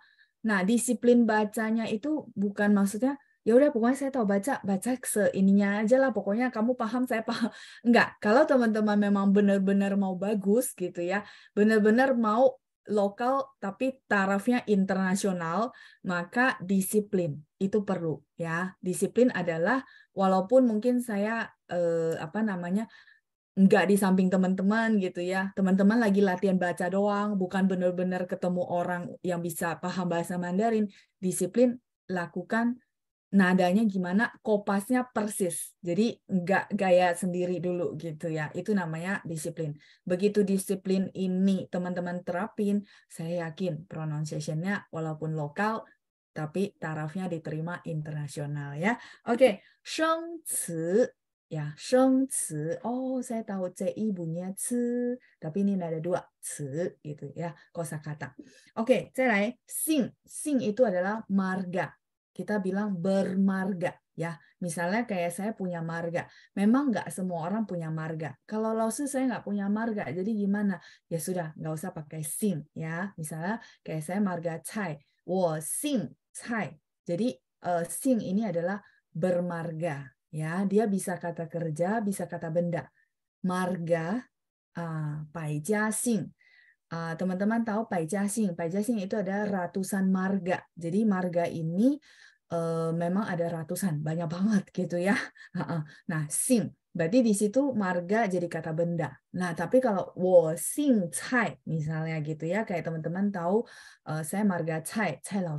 S2: Nah disiplin bacanya itu bukan maksudnya ya udah pokoknya saya tahu baca baca ininya aja lah pokoknya kamu paham saya paham enggak kalau teman-teman memang benar-benar mau bagus gitu ya benar-benar mau lokal tapi tarafnya internasional maka disiplin itu perlu ya disiplin adalah walaupun mungkin saya eh, apa namanya nggak di samping teman-teman gitu ya. Teman-teman lagi latihan baca doang, bukan benar-benar ketemu orang yang bisa paham bahasa Mandarin. Disiplin lakukan nadanya gimana, kopasnya persis. Jadi nggak gaya sendiri dulu gitu ya. Itu namanya disiplin. Begitu disiplin ini teman-teman terapin, saya yakin pronunciation walaupun lokal, tapi tarafnya diterima internasional ya. Oke, okay. 生词 Ya, sheng ci. Oh, saya tahu ci bunyinya ci, tapi ini ada dua ci gitu ya, kosa kata Oke, okay, saya sing. Sing itu adalah marga. Kita bilang bermarga ya. Misalnya kayak saya punya marga. Memang nggak semua orang punya marga. Kalau lo saya nggak punya marga, jadi gimana? Ya sudah, nggak usah pakai sing ya. Misalnya kayak saya marga cai. Wo sing cai. Jadi uh, sing ini adalah bermarga Ya, dia bisa kata kerja, bisa kata benda. Marga, uh, pai jasing. teman ah, teman-teman tahu pai jasing. Pai jasing itu ada ya. ratusan marga. Jadi marga ini uh, memang ada ratusan, banyak banget gitu ya. Nah, sing Berarti di situ marga jadi kata benda. Nah, tapi kalau wo sing cai misalnya gitu ya, kayak teman-teman tahu uh, saya marga cai, cai lao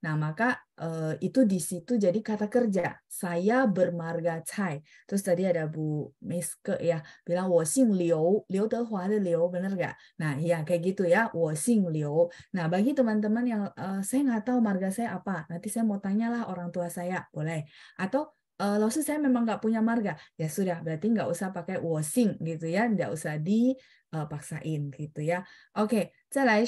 S2: Nah, maka uh, itu di situ jadi kata kerja. Saya bermarga Cai. Terus tadi ada Bu Miske ya, bilang wo xing Liu, Liu Dehua de Liu, bener nggak? Nah, ya kayak gitu ya, wo xing Liu. Nah, bagi teman-teman yang uh, saya nggak tahu marga saya apa, nanti saya mau tanyalah orang tua saya, boleh. Atau Uh, eh, langsung saya memang nggak punya marga ya sudah berarti nggak usah pakai washing gitu ya nggak usah dipaksain gitu ya oke okay,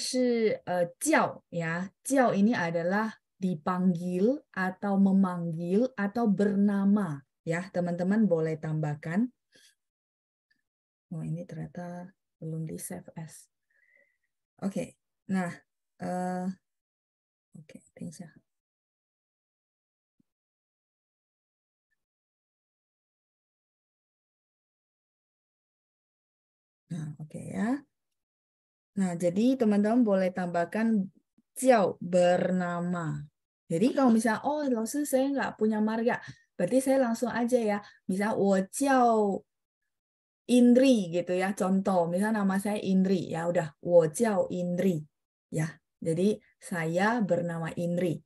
S2: jiao ya jiao ini adalah dipanggil atau memanggil atau bernama ya teman-teman boleh tambahkan oh ini ternyata belum di save as oke okay. nah uh, oke okay,
S1: thanks ya nah oke okay ya
S2: nah jadi teman-teman boleh tambahkan ciao bernama jadi kalau misalnya, oh loh saya nggak punya marga, berarti saya langsung aja ya, misal jiao Indri gitu ya, contoh, misalnya nama saya Indri, ya udah jiao Indri, ya. Jadi saya bernama Indri.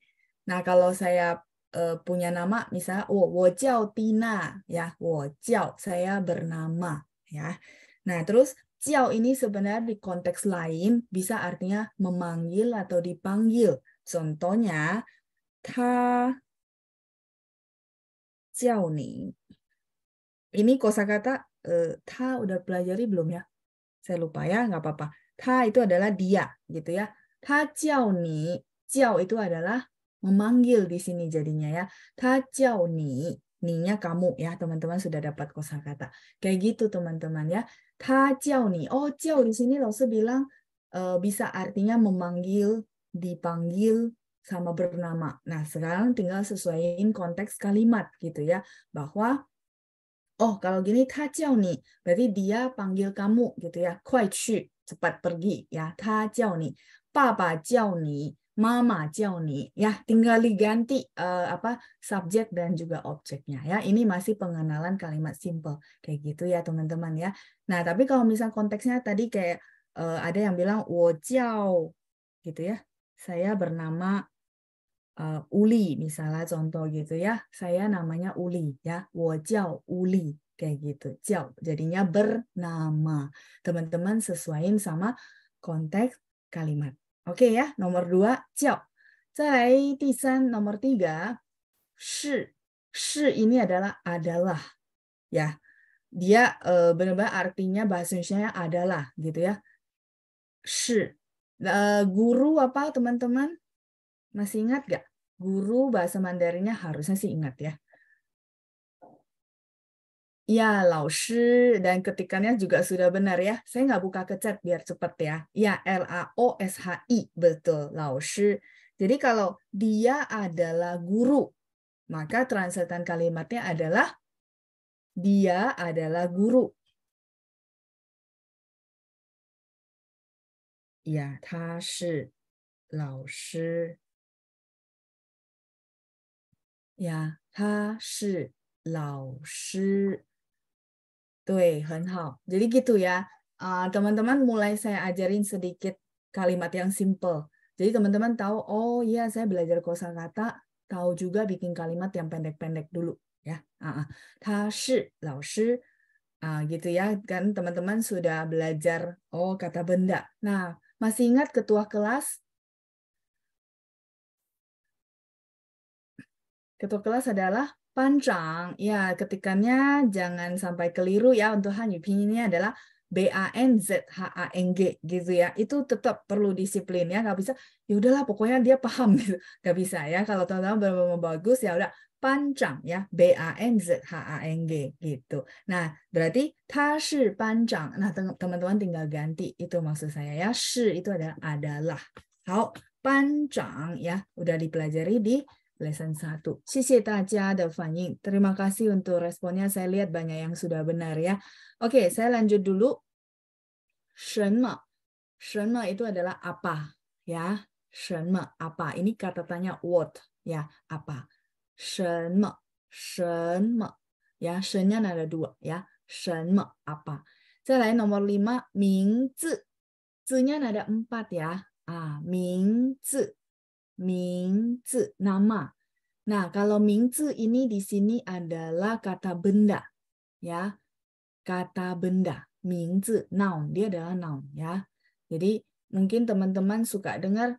S2: Nah kalau saya uh, punya nama, misalnya, wo jiao Tina, ya jiao saya bernama, ya. Nah terus jiao ini sebenarnya di konteks lain bisa artinya memanggil atau dipanggil. Contohnya, 他叫你 ini kata, eh, ta udah pelajari belum ya saya lupa ya nggak apa-apa ta itu adalah dia gitu ya ta jiao ni jiao itu adalah memanggil di sini jadinya ya ta jiao ni ninya kamu ya teman-teman sudah dapat kosa kata. kayak gitu teman-teman ya ta jiao ni oh jiao di sini langsung sebilang eh, bisa artinya memanggil dipanggil sama bernama. Nah, sekarang tinggal sesuaiin konteks kalimat gitu ya, bahwa oh kalau gini ta jiao ni, berarti dia panggil kamu gitu ya. Kuai qu, cepat pergi ya. Ta jiao ni, papa jiao ni, mama jiao ni. Ya, tinggal diganti uh, apa subjek dan juga objeknya ya. Ini masih pengenalan kalimat simple kayak gitu ya, teman-teman ya. Nah, tapi kalau misal konteksnya tadi kayak uh, ada yang bilang wo jiao gitu ya. Saya bernama uh, Uli misalnya contoh gitu ya. Saya namanya Uli ya. Wojau Uli kayak gitu. Jiao jadinya bernama. Teman-teman sesuaiin sama konteks kalimat. Oke ya, nomor dua, jiao. Zai tisan, nomor tiga, shi. Shi ini adalah adalah. Ya, dia uh, eh, benar-benar artinya bahasa Indonesia adalah gitu ya. Shi. Uh, guru apa teman-teman? Masih ingat gak? Guru bahasa Mandarinnya harusnya sih ingat ya. Ya, Lao Shi. Dan ketikannya juga sudah benar ya. Saya nggak buka ke chat biar cepat ya. Ya, L-A-O-S-H-I. Betul, Lao Shi. Jadi kalau dia adalah guru, maka transitan kalimatnya adalah
S1: dia adalah guru. Ya, ta shi lao shi. 呀，他是老
S2: 师。对，很好。Jadi gitu ya, teman-teman uh, teman -teman mulai saya ajarin sedikit kalimat yang simple. Jadi teman-teman tahu, oh iya saya belajar kosakata, tahu juga bikin kalimat yang pendek-pendek dulu ya. Ta shi, lao shi. gitu ya, kan teman-teman sudah belajar oh kata benda. Nah, masih ingat ketua kelas Ketua kelas adalah panjang. Ya, ketikannya jangan sampai keliru ya. Untuk Hanyu pinginnya adalah B A N Z H A N G gitu ya. Itu tetap perlu disiplin ya. Gak bisa. Ya udahlah, pokoknya dia paham gitu. Gak bisa ya. Kalau teman-teman belum bagus ya udah panjang ya. B A N Z H A N G gitu. Nah, berarti ta shi panjang. Nah, teman-teman tinggal ganti. Itu maksud saya ya. Shi itu adalah adalah. Hao, panjang ya. Udah dipelajari di lesson 1. Sisi Taja ada Fanying. Terima kasih untuk responnya. Saya lihat banyak yang sudah benar ya. Oke, saya lanjut dulu. Shenme. Shenme itu adalah apa ya. Shenme apa. Ini kata tanya what ya, apa. Shenme. Shenme. Ya, shennya ada dua ya. Shenme apa. Saya lain nomor lima. Mingzi. Zinya ada empat ya. Ah, Mingzi nama. Nah, kalau mingzi ini di sini adalah kata benda, ya. Kata benda, mingzi, noun, dia adalah noun, ya. Jadi mungkin teman-teman suka dengar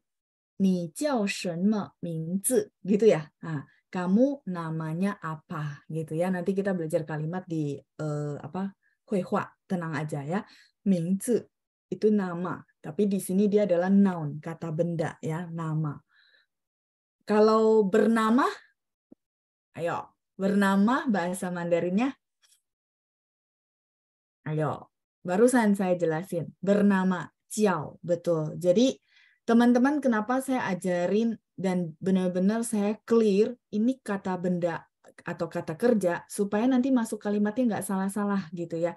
S2: ni jiao shenme mingzi, gitu ya. Nah, kamu namanya apa, gitu ya. Nanti kita belajar kalimat di uh, apa? Huihua, tenang aja ya. Mingzi itu nama, tapi di sini dia adalah noun, kata benda, ya, nama. Kalau bernama, ayo bernama bahasa Mandarinnya. Ayo, barusan saya jelasin bernama Ciao, betul. Jadi teman-teman kenapa saya ajarin dan benar-benar saya clear ini kata benda atau kata kerja supaya nanti masuk kalimatnya nggak salah-salah gitu ya.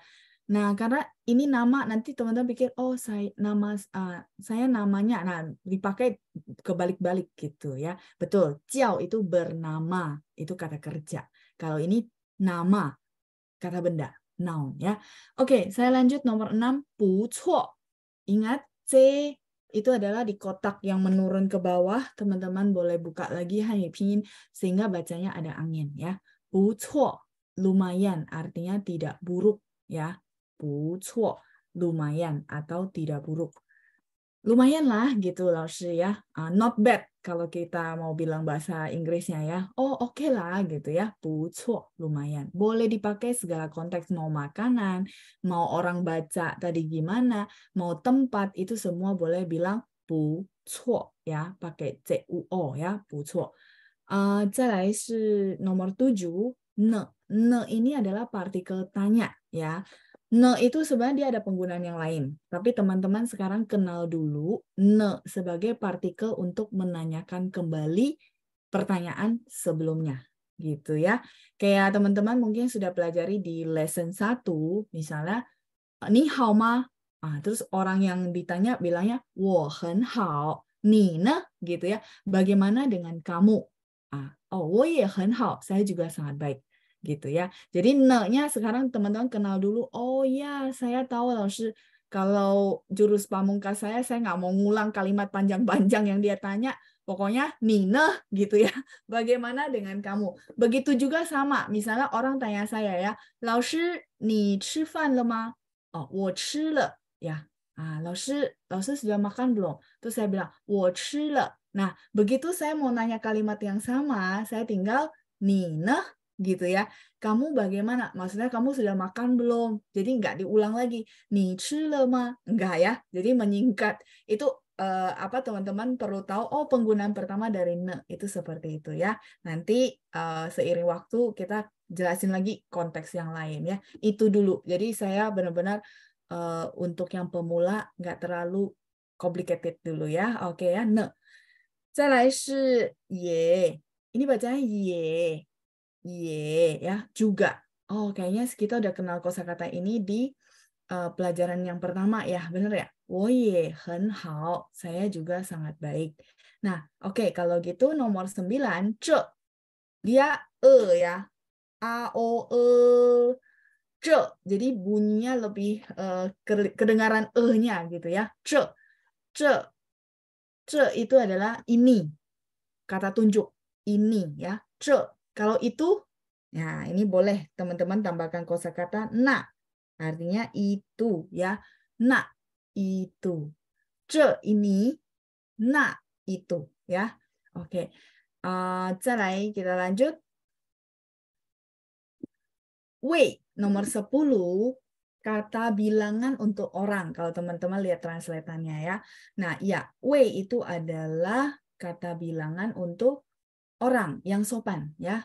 S2: Nah, karena ini nama nanti teman-teman pikir oh saya nama uh, saya namanya. Nah, dipakai kebalik-balik gitu ya. Betul, jiao itu bernama, itu kata kerja. Kalau ini nama, kata benda, noun ya. Oke, saya lanjut nomor 6, pu cuo. Ingat, C itu adalah di kotak yang menurun ke bawah. Teman-teman boleh buka lagi hanya pingin sehingga bacanya ada angin ya. Bu cuo, lumayan artinya tidak buruk ya. Bu cuo, lumayan atau tidak buruk lumayan lah gitu loh sih ya uh, not bad kalau kita mau bilang bahasa Inggrisnya ya oh oke okay lah gitu ya buco lumayan boleh dipakai segala konteks mau makanan mau orang baca tadi gimana mau tempat itu semua boleh bilang buco ya pakai c u o ya buco uh, 再来是 nomor tujuh ne ne ini adalah partikel tanya ya Ne itu sebenarnya dia ada penggunaan yang lain. Tapi teman-teman sekarang kenal dulu ne sebagai partikel untuk menanyakan kembali pertanyaan sebelumnya. Gitu ya. Kayak teman-teman mungkin sudah pelajari di lesson 1 misalnya ni hao ma? Ah, terus orang yang ditanya bilangnya wo hen hao. Ni ne gitu ya. Bagaimana dengan kamu? Ah, oh, wo ye hen hao. Saya juga sangat baik gitu ya. Jadi nanya sekarang teman-teman kenal dulu. Oh ya, saya tahu langsir kalau jurus pamungkas saya saya nggak mau ngulang kalimat panjang-panjang yang dia tanya. Pokoknya Nina gitu ya. Bagaimana dengan kamu? Begitu juga sama. Misalnya orang tanya saya ya, Laoshi, ni chi fan le ma? Oh, wo chi le. Ya, ah, Laoshi, Laoshi sudah makan belum? Terus saya bilang, wo chi le. Nah, begitu saya mau nanya kalimat yang sama, saya tinggal Nina gitu ya. Kamu bagaimana? Maksudnya kamu sudah makan belum? Jadi nggak diulang lagi. Ni chi le ma? Enggak ya. Jadi menyingkat. Itu uh, apa teman-teman perlu tahu oh penggunaan pertama dari ne itu seperti itu ya. Nanti uh, seiring waktu kita jelasin lagi konteks yang lain ya. Itu dulu. Jadi saya benar-benar uh, untuk yang pemula nggak terlalu complicated dulu ya. Oke okay, ya. Ne. ini bacanya ye. Ye, iya, ya, juga. Oh, kayaknya kita udah kenal kosakata ini di uh, pelajaran yang pertama ya, bener ya? Wo oh, ye iya, hen hao, saya juga sangat baik. Nah, oke, okay, kalau gitu nomor sembilan, ce. Dia e ya. A o e ce. Jadi bunyinya lebih uh, kedengaran e-nya gitu ya. Ce. Ce. Ce itu adalah ini. Kata tunjuk ini ya. Ce kalau itu, ya ini boleh teman-teman tambahkan kosakata na. Artinya itu ya. Na itu. Ce ini na itu ya. Oke. Okay. Uh, eh, kita lanjut. Wei, nomor 10 kata bilangan untuk orang kalau teman-teman lihat translatannya ya. Nah, ya, wei itu adalah kata bilangan untuk orang yang sopan ya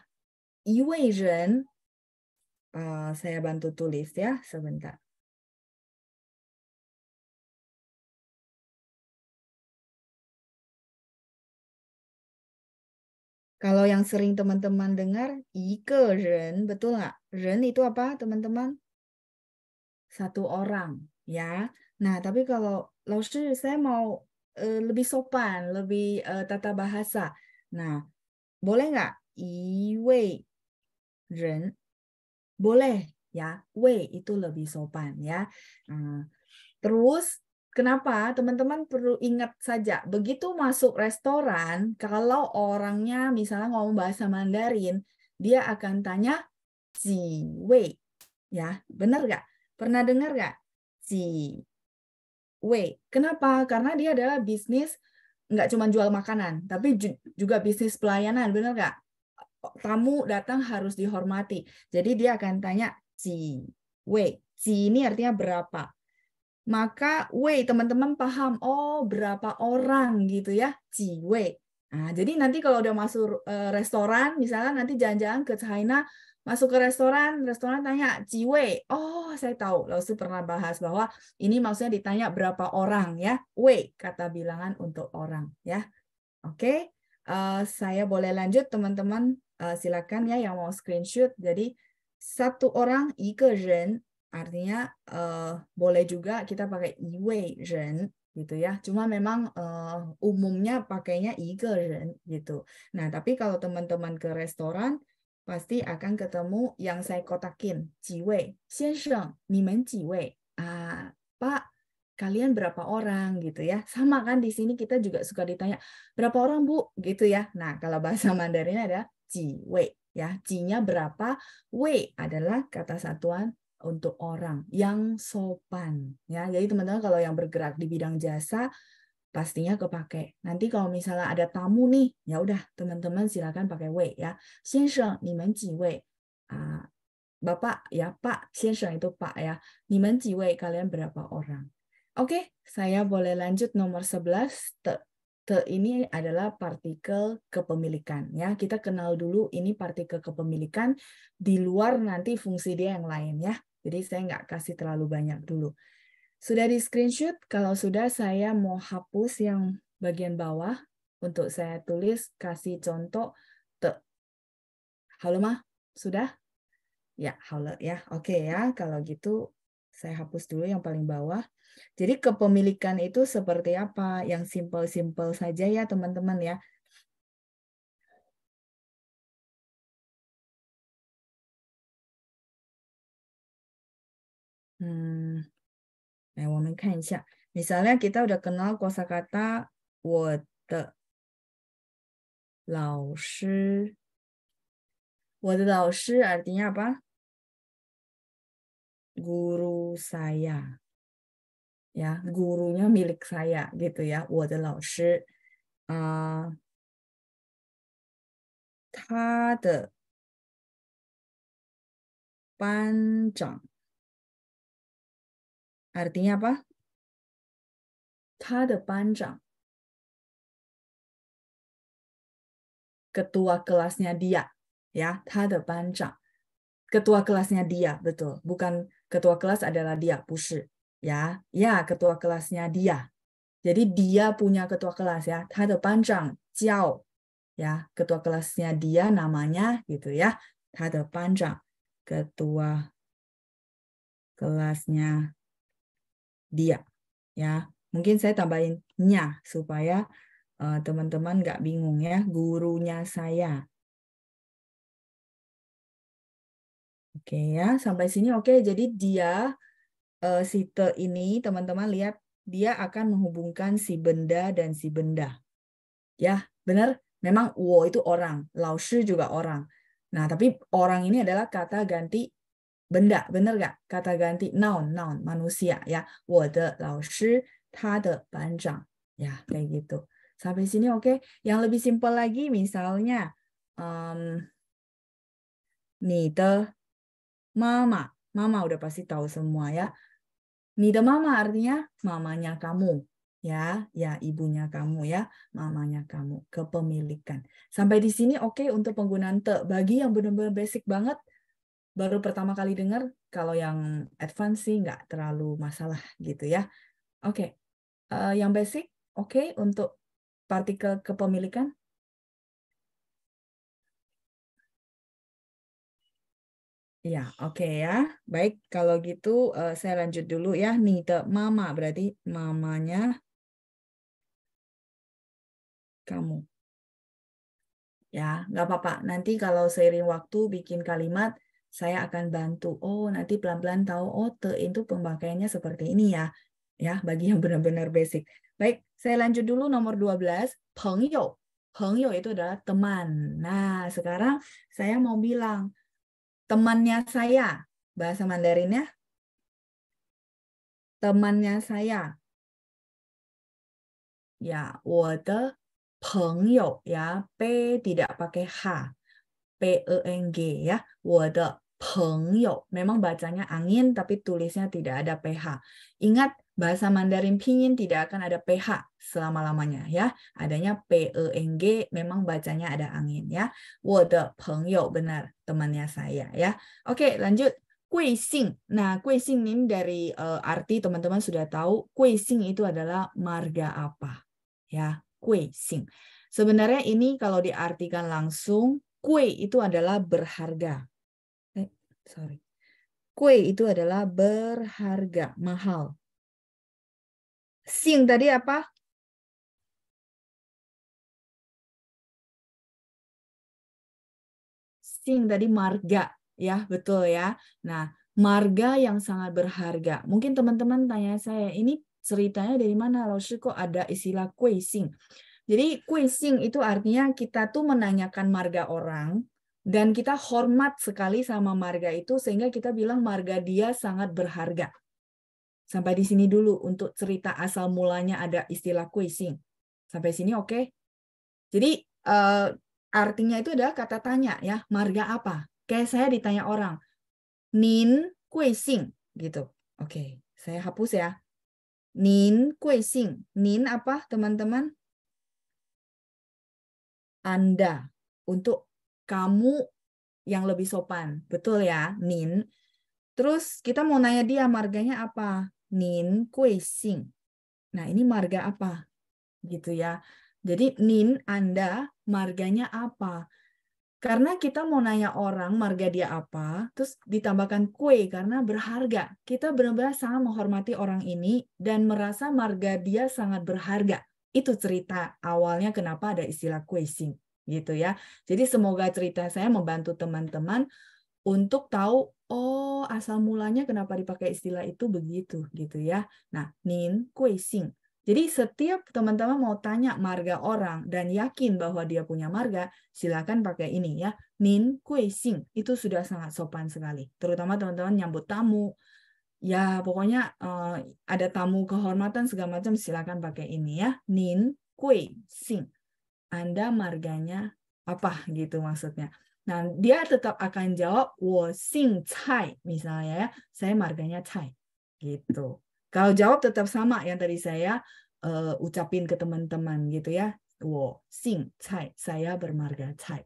S2: equation
S1: uh, saya bantu tulis ya sebentar.
S2: Kalau yang sering teman-teman dengar, ike ren, betul nggak? Ren itu apa teman-teman? Satu orang, ya. Nah, tapi kalau Laoshi, saya mau uh, lebih sopan, lebih uh, tata bahasa. Nah, boleh nggak? Iwei 人 boleh ya Wei itu lebih sopan ya terus Kenapa? Teman-teman perlu ingat saja, begitu masuk restoran, kalau orangnya misalnya ngomong bahasa Mandarin, dia akan tanya si wei. Ya, benar gak? Pernah dengar gak? Si wei. Kenapa? Karena dia adalah bisnis nggak cuma jual makanan, tapi juga bisnis pelayanan, benar gak? tamu datang harus dihormati. Jadi dia akan tanya ji, wei. Ji ini artinya berapa. Maka wei teman-teman paham, oh berapa orang gitu ya, ji wei. Nah, jadi nanti kalau udah masuk eh, restoran, misalnya nanti jalan-jalan ke China, masuk ke restoran, restoran tanya wei. Oh, saya tahu. lalu saya pernah bahas bahwa ini maksudnya ditanya berapa orang ya. Wei kata bilangan untuk orang ya. Oke. Okay. Uh, eh, saya boleh lanjut teman-teman Eh, silakan ya yang mau screenshot. Jadi satu orang ike ren artinya uh, boleh juga kita pakai iwei ren gitu ya. Cuma memang uh, umumnya pakainya ike ren gitu. Nah, tapi kalau teman-teman ke restoran pasti akan ketemu yang saya kotakin, jiwei, xiansheng, nimen jiwei. Ah, Pak, kalian berapa orang gitu ya. Sama kan di sini kita juga suka ditanya berapa orang Bu gitu ya. Nah, kalau bahasa Mandarin ada jiwe ya. Jinya berapa? wei adalah kata satuan untuk orang yang sopan ya. Jadi teman-teman kalau yang bergerak di bidang jasa pastinya kepake. Nanti kalau misalnya ada tamu nih, ya udah teman-teman silakan pakai wei ya. Xiansheng, ni men ji wei. Ah, Bapak ya, Pak. Xiansheng itu Pak ya. Ni men ji wei, kalian berapa orang? Oke, okay, saya boleh lanjut nomor 11 te, ini adalah partikel kepemilikan ya. Kita kenal dulu ini partikel kepemilikan di luar nanti fungsi dia yang lain ya. Jadi saya nggak kasih terlalu banyak dulu. Sudah di screenshot? Kalau sudah saya mau hapus yang bagian bawah untuk saya tulis kasih contoh te. Halo mah, sudah? Ya, halo ya. Oke ya, kalau gitu saya hapus dulu yang paling bawah. Jadi kepemilikan itu seperti apa? Yang simple-simple saja ya teman-teman ya.
S1: Hmm, nah, Misalnya kita udah kenal kuasa kosakata 我的老师.我的老师 artinya apa? Guru saya ya gurunya milik saya gitu ya panjang artinya apa panjang
S2: ketua kelasnya dia ya panjang ketua kelasnya dia betul bukan ketua kelas adalah dia bukan ya ya ketua kelasnya dia jadi dia punya ketua kelas ya ada panjang jiao ya ketua kelasnya dia namanya gitu ya ada panjang ketua kelasnya dia ya mungkin saya tambahin nya supaya teman eh, teman-teman nggak bingung ya gurunya
S1: saya Oke okay, ya,
S2: sampai sini oke. Okay, jadi dia uh, eh, si te ini teman-teman lihat dia akan menghubungkan si benda dan si benda. Ya, benar? Memang wo itu orang, lao shi juga orang. Nah, tapi orang ini adalah kata ganti benda, benar nggak? Kata ganti noun, noun, manusia ya. Wo de lao shi, ta de ban Ya, kayak gitu. Sampai sini oke. Okay? Yang lebih simpel lagi misalnya um, ni de mama mama udah pasti tahu semua ya. Nida mama artinya mamanya kamu, ya, ya ibunya kamu ya, mamanya kamu, kepemilikan. Sampai di sini oke okay untuk penggunaan te. Bagi yang benar-benar basic banget, baru pertama kali dengar, kalau yang advance sih nggak terlalu masalah gitu ya. Oke, okay. uh, eh, yang basic oke okay untuk partikel kepemilikan
S1: Ya, oke okay ya. Baik, kalau gitu uh, saya lanjut dulu ya. Nita mama berarti mamanya kamu.
S2: Ya, nggak apa-apa. Nanti kalau seiring waktu bikin kalimat, saya akan bantu. Oh, nanti pelan-pelan tahu, oh, te itu pemakaiannya seperti ini ya. Ya, bagi yang benar-benar basic. Baik, saya lanjut dulu nomor 12. Pengyo. Pengyo itu adalah teman. Nah, sekarang saya mau bilang, temannya saya, bahasa Mandarinnya temannya saya. Ya, water 我的朋友 ya, p tidak pakai h. P E N G ya, 我的朋友 memang bacanya angin tapi tulisnya tidak ada ph. Ingat bahasa Mandarin pinyin tidak akan ada ph selama-lamanya ya. Adanya p e memang bacanya ada angin ya. 我的朋友 benar temannya saya ya. Oke, lanjut Kuising. Nah, kuising ini dari uh, arti teman-teman sudah tahu kuising itu adalah marga apa ya. Kuising. Sebenarnya ini kalau diartikan langsung kue itu adalah berharga. Eh, sorry. Kue itu adalah berharga, mahal.
S1: Sing tadi apa?
S2: asing tadi marga ya betul ya. Nah marga yang sangat berharga. Mungkin teman-teman tanya saya ini ceritanya dari mana Roshi kok ada istilah kuising. Jadi kuising itu artinya kita tuh menanyakan marga orang dan kita hormat sekali sama marga itu sehingga kita bilang marga dia sangat berharga. Sampai di sini dulu untuk cerita asal mulanya ada istilah kuising. Sampai sini oke? Okay? Jadi eh, Artinya itu adalah kata tanya ya, marga apa? Kayak saya ditanya orang, Nin kue sing gitu. Oke, saya hapus ya. Nin kue sing. Nin apa teman-teman? Anda untuk kamu yang lebih sopan. Betul ya, Nin. Terus kita mau nanya dia marganya apa? Nin kue sing. Nah, ini marga apa? Gitu ya. Jadi Nin, Anda, marganya apa? Karena kita mau nanya orang marga dia apa, terus ditambahkan kue karena berharga. Kita benar-benar sangat menghormati orang ini dan merasa marga dia sangat berharga. Itu cerita awalnya kenapa ada istilah kuesin gitu ya. Jadi semoga cerita saya membantu teman-teman untuk tahu oh asal mulanya kenapa dipakai istilah itu begitu gitu ya. Nah, nin kuesin jadi setiap teman-teman mau tanya marga orang dan yakin bahwa dia punya marga, silakan pakai ini ya. Nin kue sing. Itu sudah sangat sopan sekali. Terutama teman-teman nyambut tamu. Ya, pokoknya uh, ada tamu kehormatan segala macam silakan pakai ini ya. Nin kue sing. Anda marganya apa gitu maksudnya. Nah, dia tetap akan jawab wo sing cai misalnya ya. Saya marganya cai gitu. Kalau jawab tetap sama yang tadi saya uh, ucapin ke teman-teman gitu ya. Wo sing cai, saya bermarga cai.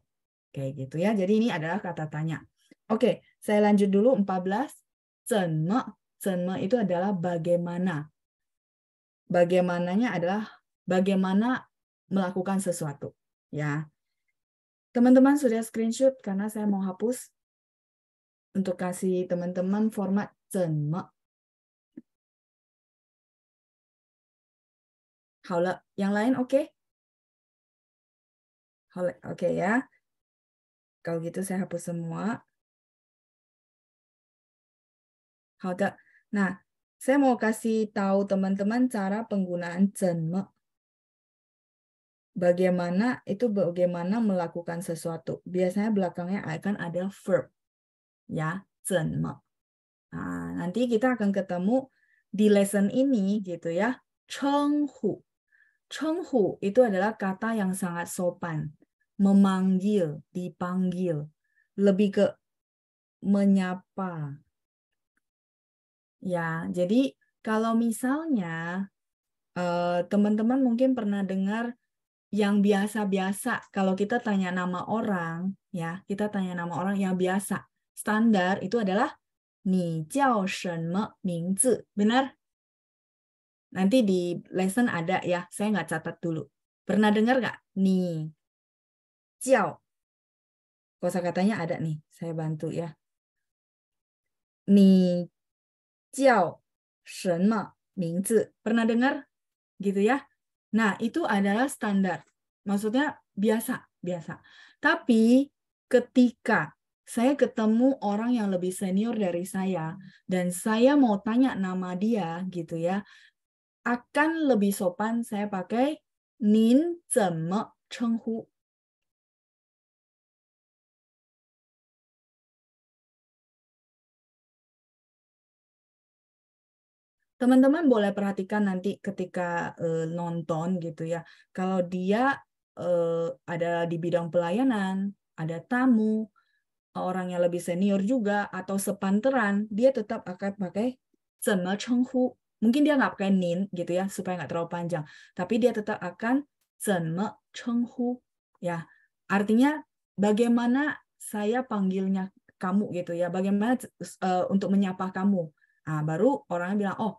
S2: Kayak gitu ya. Jadi ini adalah kata tanya. Oke, saya lanjut dulu 14. cenma cenma itu adalah bagaimana. Bagaimananya adalah bagaimana melakukan sesuatu. Ya, Teman-teman sudah screenshot karena saya mau hapus untuk kasih
S1: teman-teman format cenma. yang lain oke? Okay? Oke okay ya. Kalau gitu saya hapus semua.
S2: Hao Nah, saya mau kasih tahu teman-teman cara penggunaan cenme. Bagaimana itu bagaimana melakukan sesuatu. Biasanya belakangnya akan ada verb. Ya, cenme. Nah, nanti kita akan ketemu di lesson ini gitu ya. Chenghu. Chenghu itu adalah kata yang sangat sopan, memanggil, dipanggil, lebih ke menyapa. Ya, jadi kalau misalnya eh, teman-teman mungkin pernah dengar yang biasa-biasa kalau kita tanya nama orang ya kita tanya nama orang yang biasa standar itu adalah ni jiao shen me mingzi benar Nanti di lesson ada ya, saya nggak catat dulu. Pernah dengar nggak? Nih.
S1: ciao Kosa katanya ada nih, saya bantu ya. nih
S2: ciao Shenma, mingzi. Pernah dengar? Gitu ya. Nah, itu adalah standar. Maksudnya biasa, biasa. Tapi ketika saya ketemu orang yang lebih senior dari saya dan saya mau tanya nama dia gitu ya akan lebih sopan saya pakai nin zemme chenghu. Teman-teman boleh perhatikan nanti ketika uh, nonton gitu ya. Kalau dia uh, ada di bidang pelayanan, ada tamu, orang yang lebih senior juga atau sepanteran, dia tetap akan pakai zemme chenghu. Mungkin dia nggak pakai nin gitu ya supaya nggak terlalu panjang, tapi dia tetap akan zeme chenghu ya. Artinya bagaimana saya panggilnya kamu gitu ya, bagaimana uh, untuk menyapa kamu. Nah, baru orangnya bilang, oh,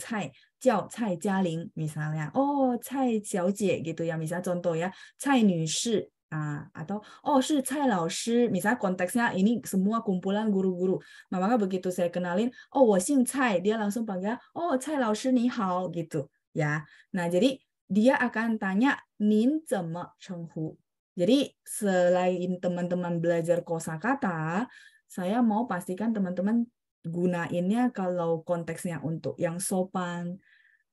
S2: cai jiao Cai Jialing, misalnya. Oh, Cai Jiao Jie, gitu ya, misalnya contoh ya. Cai Nushi, uh, atau oh si Cai shi misalnya konteksnya ini semua kumpulan guru-guru. Nah, maka begitu saya kenalin, oh wo xing Cai, dia langsung panggil, oh Cai shi ni hao gitu ya. Nah, jadi dia akan tanya nin zema chenghu. Jadi selain teman-teman belajar kosakata, saya mau pastikan teman-teman gunainnya kalau konteksnya untuk yang sopan,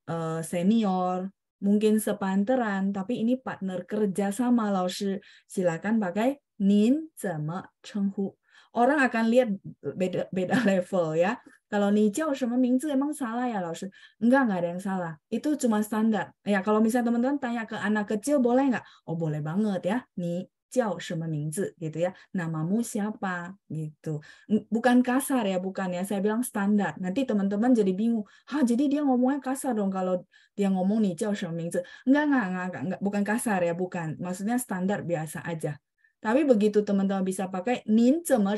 S2: eh, senior, mungkin sepanteran, tapi ini partner kerja sama laoshi. Silakan pakai nin zema chenghu. Orang akan lihat beda beda level ya. Kalau ni jiao sama mingzi emang salah ya laoshi? Enggak, enggak ada yang salah. Itu cuma standar. Ya kalau misalnya teman-teman tanya ke anak kecil boleh enggak? Oh boleh banget ya. Nih, 叫什么名字 gitu ya namamu siapa gitu bukan kasar ya bukan ya saya bilang standar nanti teman-teman jadi bingung jadi dia ngomongnya kasar dong kalau dia ngomong nih nih 叫什么名字 enggak enggak enggak, enggak, enggak. bukan kasar ya bukan maksudnya standar biasa aja tapi begitu teman-teman bisa pakai nin zeme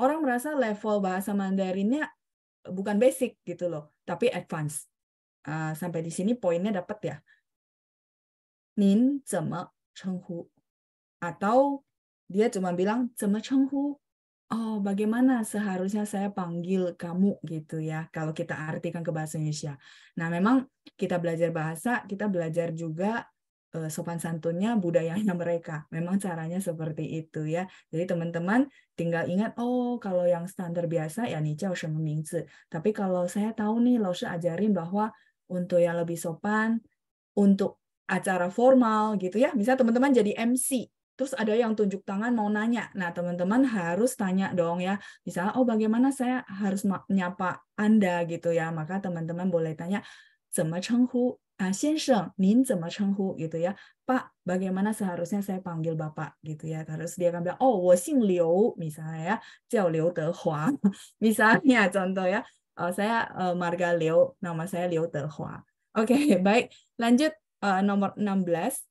S2: orang merasa level bahasa Mandarinnya bukan basic gitu loh tapi advance ah, sampai di sini poinnya dapat ya nin chenghu atau dia cuma bilang cuma cenghu oh bagaimana seharusnya saya panggil kamu gitu ya kalau kita artikan ke bahasa Indonesia nah memang kita belajar bahasa kita belajar juga eh, sopan santunnya budayanya mereka memang caranya seperti itu ya jadi teman-teman tinggal ingat oh kalau yang standar biasa ya ni jiao shen tapi kalau saya tahu nih lo ajarin bahwa untuk yang lebih sopan untuk acara formal gitu ya. bisa teman-teman jadi MC Terus ada yang tunjuk tangan mau nanya. Nah, teman-teman harus tanya dong ya. Misalnya, oh bagaimana saya harus menyapa Anda gitu ya. Maka teman-teman boleh tanya, 怎么称呼? Ah, 先生, nin gitu ya. Pak, bagaimana seharusnya saya panggil Bapak gitu ya. Terus dia akan bilang, oh, Liu, misalnya ya. 叫刘德华. misalnya, contoh ya. Oh, saya uh, Marga Leo, nama saya Leo Terhua. Oke, okay, baik. Lanjut uh, nomor 16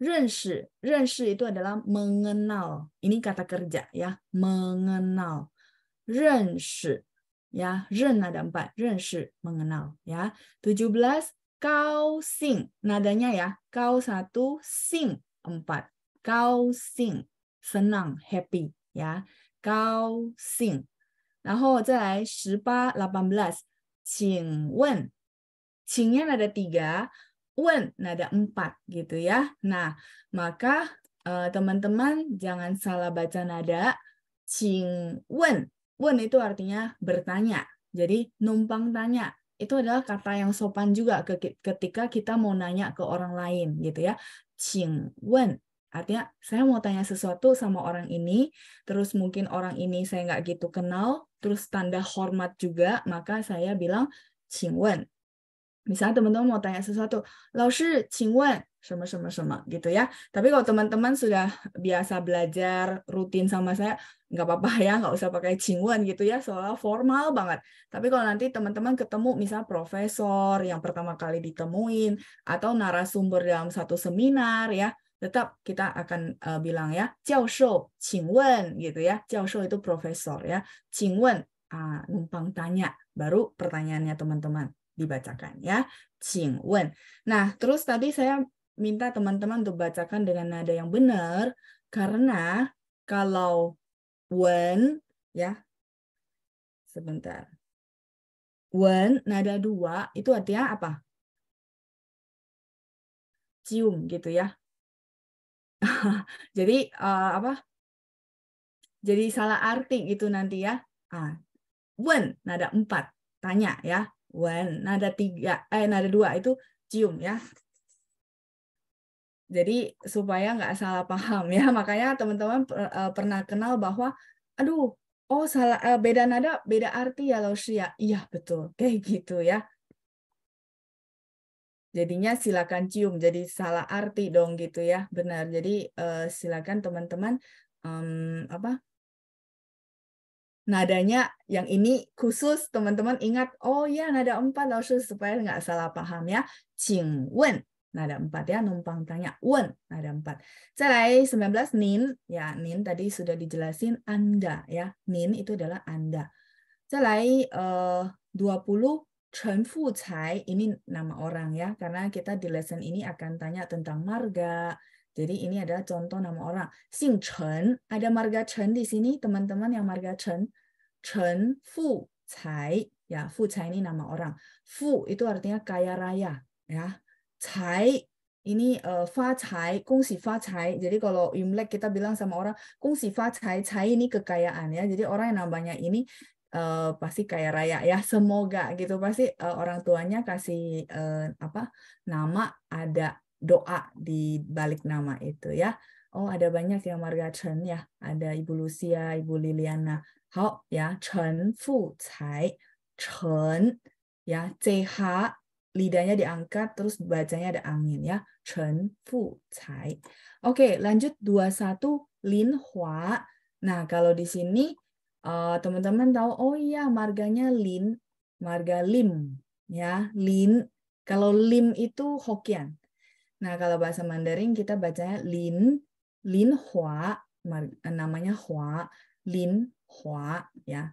S2: itu adalah mengenal. Ini kata kerja ya, mengenal. Ren ya, ren ada empat, ren mengenal ya. 17 kau sing. Nadanya ya, kau satu sing empat. Kau sing senang happy 呀，高兴。然后再来十八 ya. delapan belas，请问，请 yang ada tiga un nada empat gitu ya. Nah, maka eh, teman-teman uh, jangan salah baca nada qing wen. Wen itu artinya bertanya. Jadi numpang tanya itu adalah kata yang sopan juga ketika kita mau nanya ke orang lain gitu ya. Qing wen artinya saya mau tanya sesuatu sama orang ini, terus mungkin orang ini saya nggak gitu kenal, terus tanda hormat juga, maka saya bilang qing wen misalnya teman-teman mau tanya sesuatu, Lausir, cingwen, sama sama sama gitu ya. Tapi kalau teman-teman sudah biasa belajar rutin sama saya, nggak apa-apa ya, nggak usah pakai cingwen gitu ya, soalnya formal banget. Tapi kalau nanti teman-teman ketemu misal profesor yang pertama kali ditemuin atau narasumber dalam satu seminar ya, tetap kita akan uh, bilang ya, jiaoshou, cingwen gitu ya. show itu profesor ya. Cingwen, uh, numpang tanya, baru pertanyaannya teman-teman dibacakan ya. Qing wen. Nah, terus tadi saya minta teman-teman untuk bacakan dengan nada yang benar karena kalau wen ya sebentar. Wen nada dua itu artinya apa?
S1: Cium gitu ya.
S2: Jadi uh, apa? Jadi salah arti gitu nanti ya. Ah, wen nada empat tanya ya one nada tiga eh nada dua itu cium ya jadi supaya nggak salah paham ya makanya teman-teman per, uh, pernah kenal bahwa aduh oh salah uh, beda nada beda arti ya loh ya iya betul kayak gitu ya jadinya silakan cium jadi salah arti dong gitu ya benar jadi uh, silakan teman-teman um, apa nadanya yang ini khusus teman-teman ingat oh ya nada empat loh supaya nggak salah paham ya cing wen nada empat ya numpang tanya wen nada empat sembilan belas nin ya nin tadi sudah dijelasin anda ya nin itu adalah anda selesai eh, dua puluh Chen Fu Cai ini nama orang ya karena kita di lesson ini akan tanya tentang marga jadi ini adalah contoh nama orang. Xing Chen, ada marga Chen di sini, teman-teman yang marga Chen. Chen Fu Cai, ya Fu Cai ini nama orang. Fu itu artinya kaya raya, ya. Cai ini uh, fa cai, kongsi fa cai. Jadi kalau Imlek kita bilang sama orang kongsi fa cai, cai ini kekayaan ya. Jadi orang yang namanya ini uh, pasti kaya raya ya semoga gitu pasti uh, orang tuanya kasih uh, apa nama ada doa di balik nama itu ya. Oh, ada banyak yang marga Chen ya. Ada Ibu Lucia, Ibu Liliana. Hao ya, Chen Fu Cai, Chen ya, CH lidahnya diangkat terus bacanya ada angin ya. Chen Fu Cai. Oke, lanjut dua satu Lin Hua. Nah, kalau di sini eh, teman-teman uh, tahu oh iya marganya Lin, marga Lim ya, Lin. Kalau Lim itu Hokian, Nah, kalau bahasa Mandarin kita bacanya Lin, Lin Hua, namanya Hua, Lin Hua ya.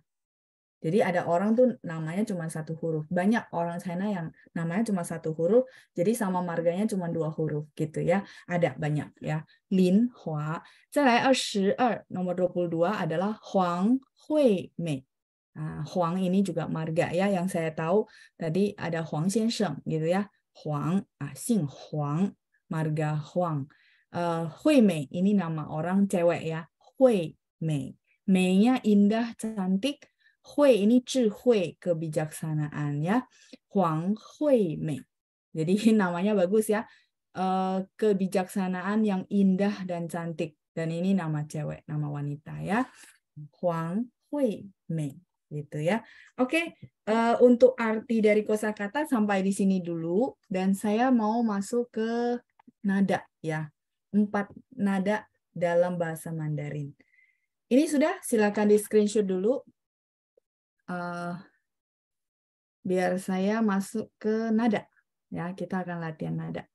S2: Jadi ada orang tuh namanya cuma satu huruf. Banyak orang China yang namanya cuma satu huruf, jadi sama marganya cuma dua huruf gitu ya. Ada banyak ya. Lin Hua. Selai 22, er er. nomor 22 adalah Huang Hui Mei. Nah, Huang ini juga marga ya yang saya tahu tadi ada Huang Xian gitu ya. Huang, ah, Xing Huang, marga Huang. Uh, Hui Mei, ini nama orang cewek ya. Hui Mei. Mei-nya indah, cantik. Hui ini hui kebijaksanaan ya. Huang Hui Mei. Jadi namanya bagus ya. Uh, kebijaksanaan yang indah dan cantik. Dan ini nama cewek, nama wanita ya. Huang Hui Mei gitu ya. Oke, okay, uh, eh, untuk arti dari kosakata sampai di sini dulu dan saya mau masuk ke nada ya. Empat nada dalam bahasa Mandarin. Ini sudah silakan di screenshot dulu. Uh, biar saya masuk ke nada
S1: ya, kita akan latihan nada.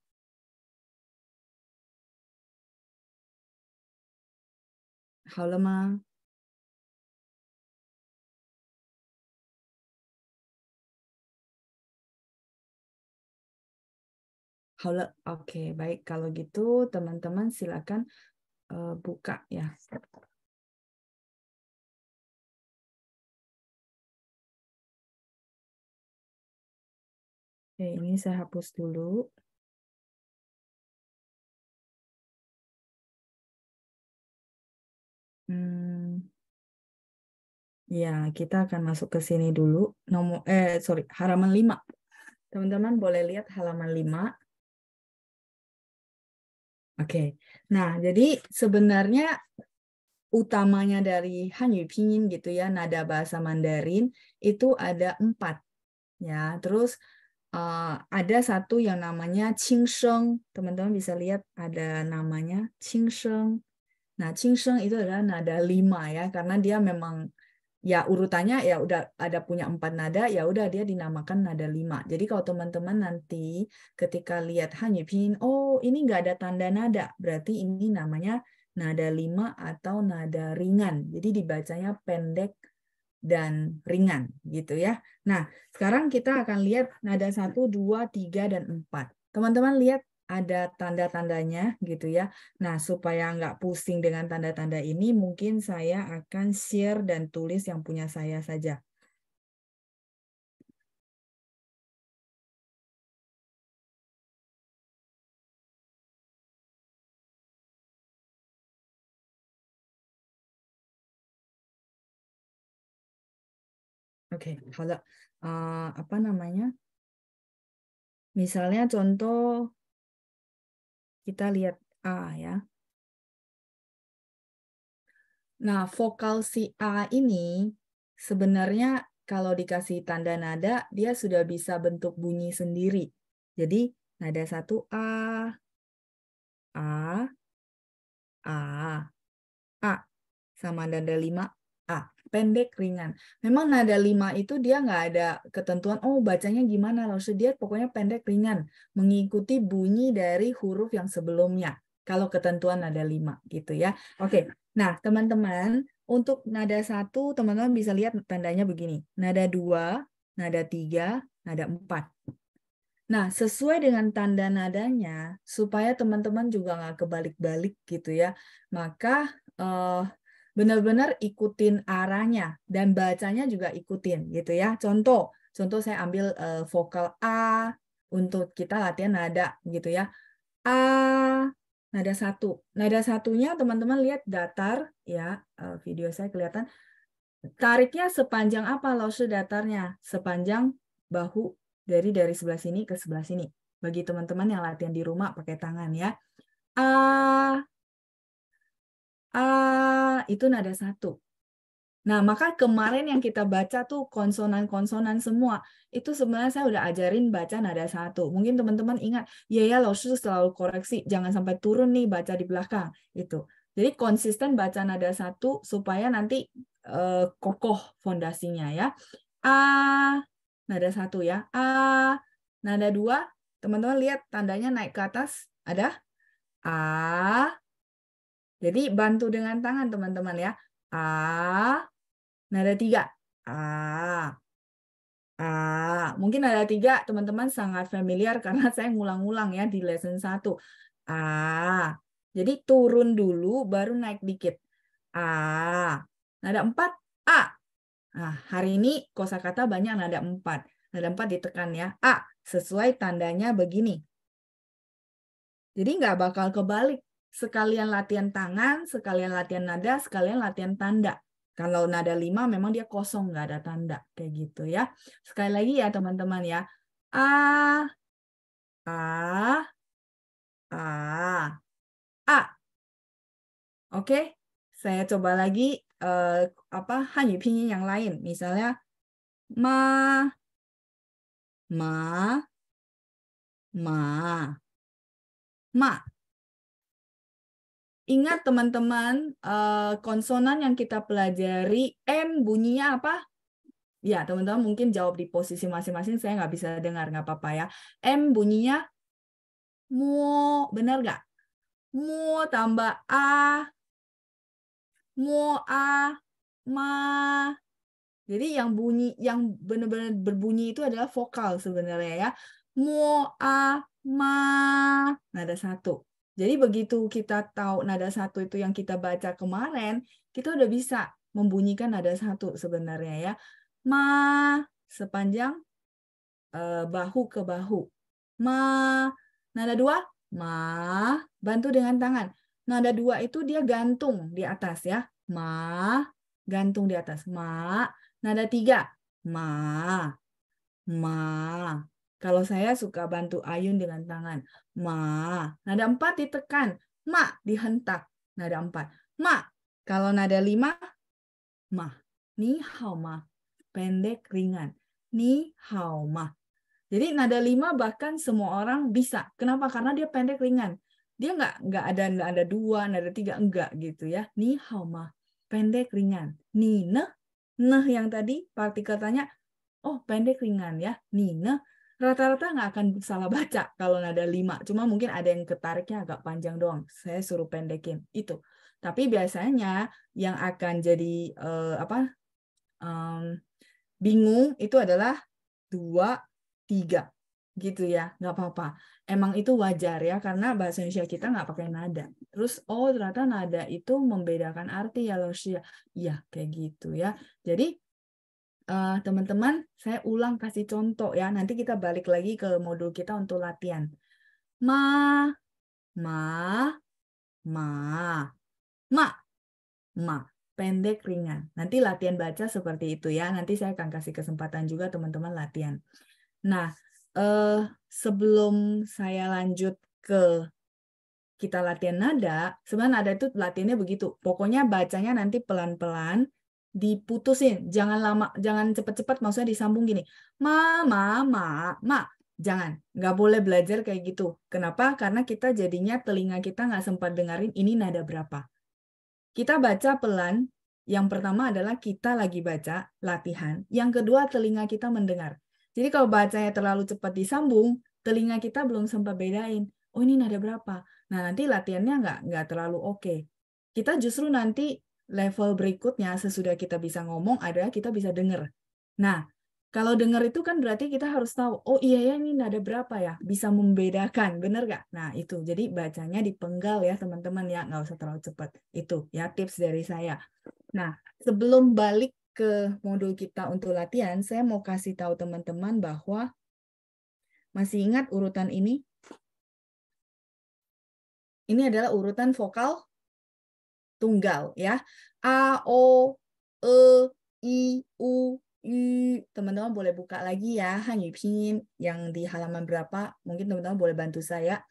S1: Halo, Ma. oke okay, baik. Kalau gitu teman-teman silakan uh, buka ya. Oke, ini saya hapus dulu. Hmm. Ya, kita
S2: akan masuk ke sini dulu. Nomor eh sorry, halaman 5. Teman-teman boleh lihat halaman 5. Oke. Okay. Nah, jadi sebenarnya utamanya dari Hanyu Pinyin gitu ya, nada bahasa Mandarin itu ada empat. Ya, terus uh, ada satu yang namanya Qingsheng. Teman-teman bisa lihat ada namanya Qingsheng. Nah, Qingsheng itu adalah nada lima ya, karena dia memang ya urutannya ya udah ada punya empat nada ya udah dia dinamakan nada lima jadi kalau teman-teman nanti ketika lihat hanya pin oh ini nggak ada tanda nada berarti ini namanya nada lima atau nada ringan jadi dibacanya pendek dan ringan gitu ya nah sekarang kita akan lihat nada satu dua tiga dan empat teman-teman lihat ada tanda-tandanya gitu ya. Nah, supaya nggak pusing dengan tanda-tanda ini, mungkin saya akan share dan tulis yang punya saya
S1: saja. Oke, okay, kalau uh, apa namanya? Misalnya contoh kita lihat A ya.
S2: Nah, vokal si A ini sebenarnya kalau dikasih tanda nada, dia sudah bisa bentuk bunyi sendiri. Jadi, nada satu A, A, A, A, sama nada lima A pendek ringan. Memang nada lima itu dia nggak ada ketentuan oh bacanya gimana langsung dia pokoknya pendek ringan mengikuti bunyi dari huruf yang sebelumnya. Kalau ketentuan nada lima gitu ya. Oke. Nah, teman-teman, untuk nada satu teman-teman bisa lihat tandanya begini. Nada dua, nada tiga, nada empat. Nah, sesuai dengan tanda nadanya, supaya teman-teman juga nggak kebalik-balik gitu ya, maka Uh, benar-benar ikutin arahnya dan bacanya juga ikutin gitu ya. Contoh, contoh saya ambil uh, vokal A untuk kita latihan nada gitu ya. A nada satu. Nada satunya teman-teman lihat datar ya, uh, video saya kelihatan. Tariknya sepanjang apa Lose datarnya? Sepanjang bahu dari dari sebelah sini ke sebelah sini. Bagi teman-teman yang latihan di rumah pakai tangan ya. A ah itu nada satu. Nah, maka kemarin yang kita baca tuh konsonan-konsonan semua. Itu sebenarnya saya udah ajarin baca nada satu. Mungkin teman-teman ingat, ya ya Losu selalu koreksi, jangan sampai turun nih baca di belakang. itu. Jadi konsisten baca nada satu supaya nanti uh, kokoh fondasinya ya. A, nada satu ya. A, nada dua. Teman-teman lihat tandanya naik ke atas. Ada? A, jadi bantu dengan tangan teman-teman ya. A, nada nah, tiga. A, A. Mungkin nada tiga teman-teman sangat familiar karena saya ngulang ngulang ya di lesson satu. A. Jadi turun dulu baru naik dikit. A. Nada nah, empat. A. Nah, hari ini kosakata banyak nada nah, empat. Nada empat ditekan ya. A. Sesuai tandanya begini. Jadi nggak bakal kebalik sekalian latihan tangan, sekalian latihan nada, sekalian latihan tanda. Kalau nada lima memang dia kosong, nggak ada tanda. Kayak gitu ya. Sekali lagi ya teman-teman ya. A, A, A, A.
S1: Oke, saya coba lagi eh, apa Hanyu pinyin yang lain. Misalnya, ma, ma, ma,
S2: ma. Ingat teman-teman, eh, konsonan yang kita pelajari, m bunyinya apa? Ya, teman-teman mungkin jawab di posisi masing-masing, saya nggak bisa dengar, nggak apa-apa ya. M bunyinya mu, benar nggak? Mu tambah A, mu A, ma. Jadi yang bunyi, yang benar-benar berbunyi itu adalah vokal sebenarnya ya. Mu A, ma. Nah, ada satu. Jadi begitu kita tahu nada satu itu yang kita baca kemarin, kita udah bisa membunyikan nada satu sebenarnya ya. Ma sepanjang eh, bahu ke bahu. Ma nada dua, ma bantu dengan tangan. Nada dua itu dia gantung di atas ya. Ma gantung di atas. Ma nada tiga, ma ma kalau saya suka bantu Ayun dengan tangan. Ma. Nada empat ditekan. Ma dihentak. Nada empat. Ma. Kalau nada lima, ma. Ni hao ma. Pendek ringan. Ni hao ma. Jadi nada lima bahkan semua orang bisa. Kenapa? Karena dia pendek ringan. Dia nggak nggak ada nggak ada dua, nggak ada tiga enggak gitu ya. Ni hao ma. Pendek ringan. Ni ne. Neh yang tadi partikel tanya, oh pendek ringan ya. Ni ne rata-rata nggak akan salah baca kalau nada lima. Cuma mungkin ada yang ketariknya agak panjang doang. Saya suruh pendekin itu. Tapi biasanya yang akan jadi uh, apa um, bingung itu adalah dua tiga gitu ya nggak apa-apa emang itu wajar ya karena bahasa Indonesia kita nggak pakai nada terus oh ternyata nada itu membedakan arti ya loh ya kayak gitu ya jadi Eh, teman-teman, uh, saya ulang kasih contoh ya. Nanti kita balik lagi ke modul kita untuk latihan. Ma, ma, ma, ma, ma. Pendek ringan. Nanti latihan baca seperti itu ya. Nanti saya akan kasih kesempatan juga teman-teman latihan. Nah, uh, sebelum saya lanjut ke kita latihan nada, sebenarnya nada itu latihannya begitu. Pokoknya bacanya nanti pelan-pelan, diputusin, jangan lama, jangan cepat-cepat maksudnya disambung gini. Ma, ma, ma, ma. Jangan, nggak boleh belajar kayak gitu. Kenapa? Karena kita jadinya telinga kita nggak sempat dengerin ini nada berapa. Kita baca pelan, yang pertama adalah kita lagi baca latihan. Yang kedua telinga kita mendengar. Jadi kalau bacanya terlalu cepat disambung, telinga kita belum sempat bedain. Oh ini nada berapa? Nah nanti latihannya nggak nggak terlalu oke. Okay. Kita justru nanti level berikutnya sesudah kita bisa ngomong adalah kita bisa dengar. Nah, kalau dengar itu kan berarti kita harus tahu, oh iya ya ini nada berapa ya, bisa membedakan, bener nggak? Nah itu, jadi bacanya dipenggal ya teman-teman ya, nggak usah terlalu cepat. Itu ya tips dari saya. Nah, sebelum balik ke modul kita untuk latihan, saya mau kasih tahu teman-teman bahwa masih ingat urutan ini? Ini adalah urutan vokal tunggal ya. A, O, E, I, U, u Teman-teman boleh buka lagi ya hanya Pinyin yang di halaman berapa. Mungkin teman-teman boleh bantu saya.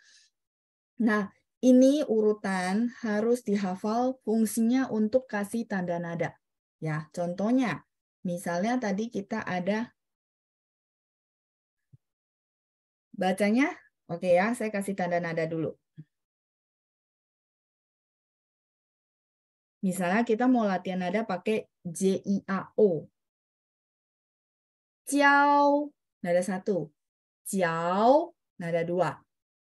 S2: Nah, ini urutan harus dihafal fungsinya untuk kasih tanda nada. Ya, contohnya misalnya tadi kita ada bacanya.
S1: Oke ya, saya kasih tanda nada dulu. Misalnya kita mau latihan nada pakai J I A O.
S2: Jiao nada satu, jiao nada dua,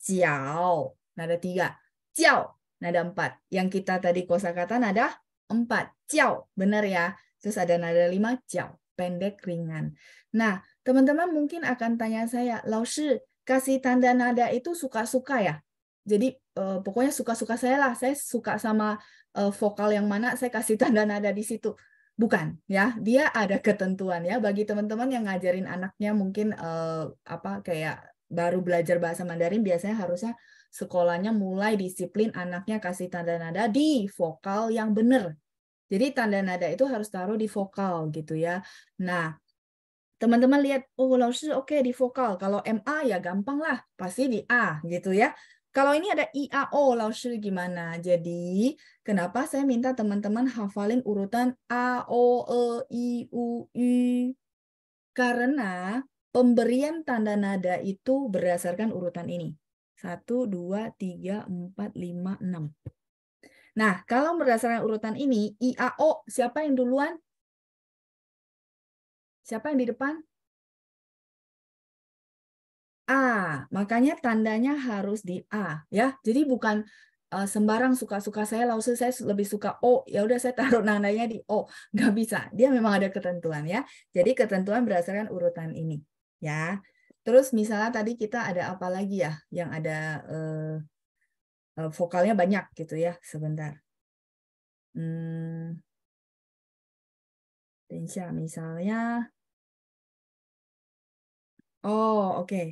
S2: jiao nada tiga, jiao nada empat. Yang kita tadi kosakata nada empat, jiao benar ya. Terus ada nada lima, jiao pendek ringan. Nah, teman-teman mungkin akan tanya saya, Shi, kasih tanda nada itu suka-suka ya? Jadi eh, pokoknya suka-suka saya lah. Saya suka sama uh, vokal yang mana saya kasih tanda nada di situ. Bukan, ya. Dia ada ketentuan ya bagi teman-teman yang ngajarin anaknya mungkin uh, apa kayak baru belajar bahasa Mandarin biasanya harusnya sekolahnya mulai disiplin anaknya kasih tanda nada di vokal yang benar. Jadi tanda nada itu harus taruh di vokal gitu ya. Nah, teman-teman lihat oh Lausi oke okay, di vokal. Kalau MA ya gampang lah, pasti di A gitu ya. Kalau ini ada IAO, Laoshi gimana? Jadi, kenapa saya minta teman-teman hafalin urutan A, O, E, I, U, I? Karena pemberian tanda nada itu berdasarkan urutan ini. 1, 2, 3, 4, 5, 6. Nah, kalau berdasarkan urutan ini, IAO, siapa yang duluan? Siapa yang di depan? A. Makanya tandanya harus di A ya. Jadi bukan uh, sembarang suka-suka saya lause saya lebih suka O. Ya udah saya taruh tandanya di O. Nggak bisa. Dia memang ada ketentuan ya. Jadi ketentuan berdasarkan urutan ini ya. Terus misalnya tadi kita ada apa lagi ya yang ada uh, uh, vokalnya banyak gitu ya. Sebentar.
S1: Hmm. Misalnya, oh oke. Okay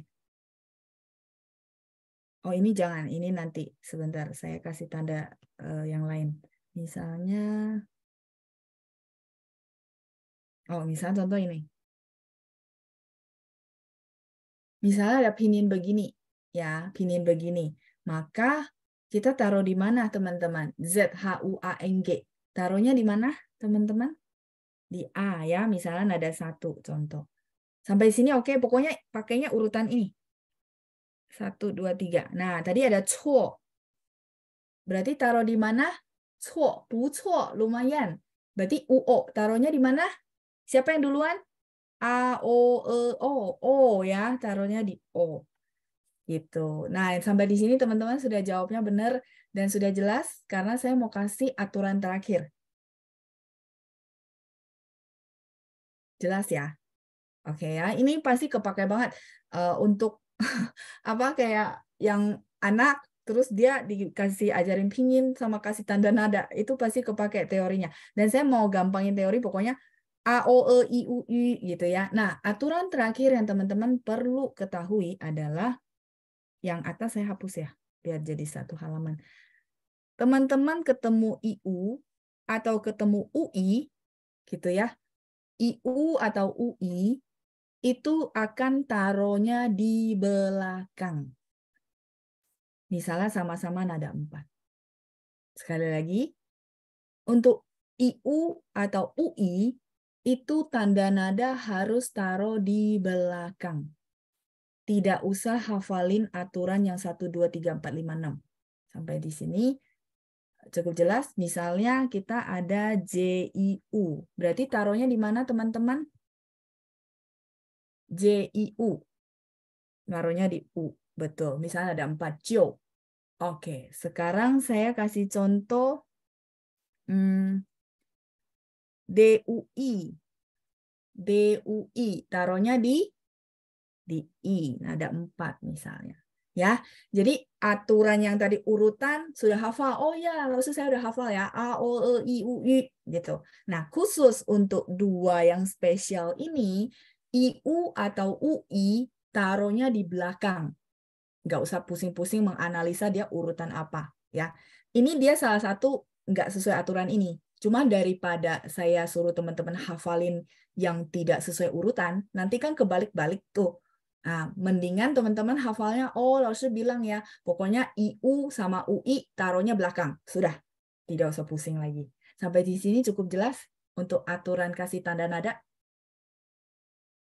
S1: oh ini jangan, ini nanti. Sebentar, saya kasih tanda uh, yang lain. Misalnya, oh misalnya contoh ini. Misalnya ada pinin begini,
S2: ya pinin begini. Maka kita taruh di mana teman-teman? Z H U A N G. Taruhnya di mana teman-teman? Di A ya, misalnya ada satu contoh. Sampai sini oke, okay. pokoknya pakainya urutan ini. Satu, dua, tiga. Nah, tadi ada cuo. Berarti taruh di mana? Cuo, bu cuo, lumayan. Berarti uo. Taruhnya di mana? Siapa yang duluan? A, O, E, O. O ya, taruhnya di O. Gitu. Nah, sampai di sini teman-teman sudah jawabnya benar dan sudah jelas karena saya mau kasih aturan terakhir. Jelas ya? Oke ya, ini pasti kepakai banget uh, untuk apa kayak yang anak terus dia dikasih ajarin pingin sama kasih tanda nada itu pasti kepake teorinya dan saya mau gampangin teori pokoknya a o e i u i gitu ya nah aturan terakhir yang teman-teman perlu ketahui adalah yang atas saya hapus ya biar jadi satu halaman teman-teman ketemu iu atau ketemu ui gitu ya iu atau ui itu akan taruhnya di belakang. Misalnya sama-sama nada empat. Sekali lagi, untuk IU atau UI itu tanda nada harus taruh di belakang. Tidak usah hafalin aturan yang 1, 2, 3, 4, 5, 6. Sampai di sini cukup jelas. Misalnya kita ada JIU. Berarti taruhnya di mana teman-teman? J, I, U. Naruhnya di U. Betul. Misalnya ada empat Jio. Oke. Sekarang saya kasih contoh hmm, Dui, U, Taruhnya di di I. Nah, ada empat misalnya. Ya, jadi aturan yang tadi urutan sudah hafal. Oh ya, lalu saya sudah hafal ya. A, O, E, I, U, I gitu. Nah, khusus untuk dua yang spesial ini, IU atau UI taruhnya di belakang. Nggak usah pusing-pusing menganalisa dia urutan apa. ya. Ini dia salah satu nggak sesuai aturan ini. Cuma daripada saya suruh teman-teman hafalin yang tidak sesuai urutan, nanti kan kebalik-balik tuh. Nah, mendingan teman-teman hafalnya, oh harusnya bilang ya, pokoknya IU sama UI taruhnya belakang. Sudah, tidak usah pusing lagi. Sampai di sini cukup jelas untuk aturan kasih tanda nada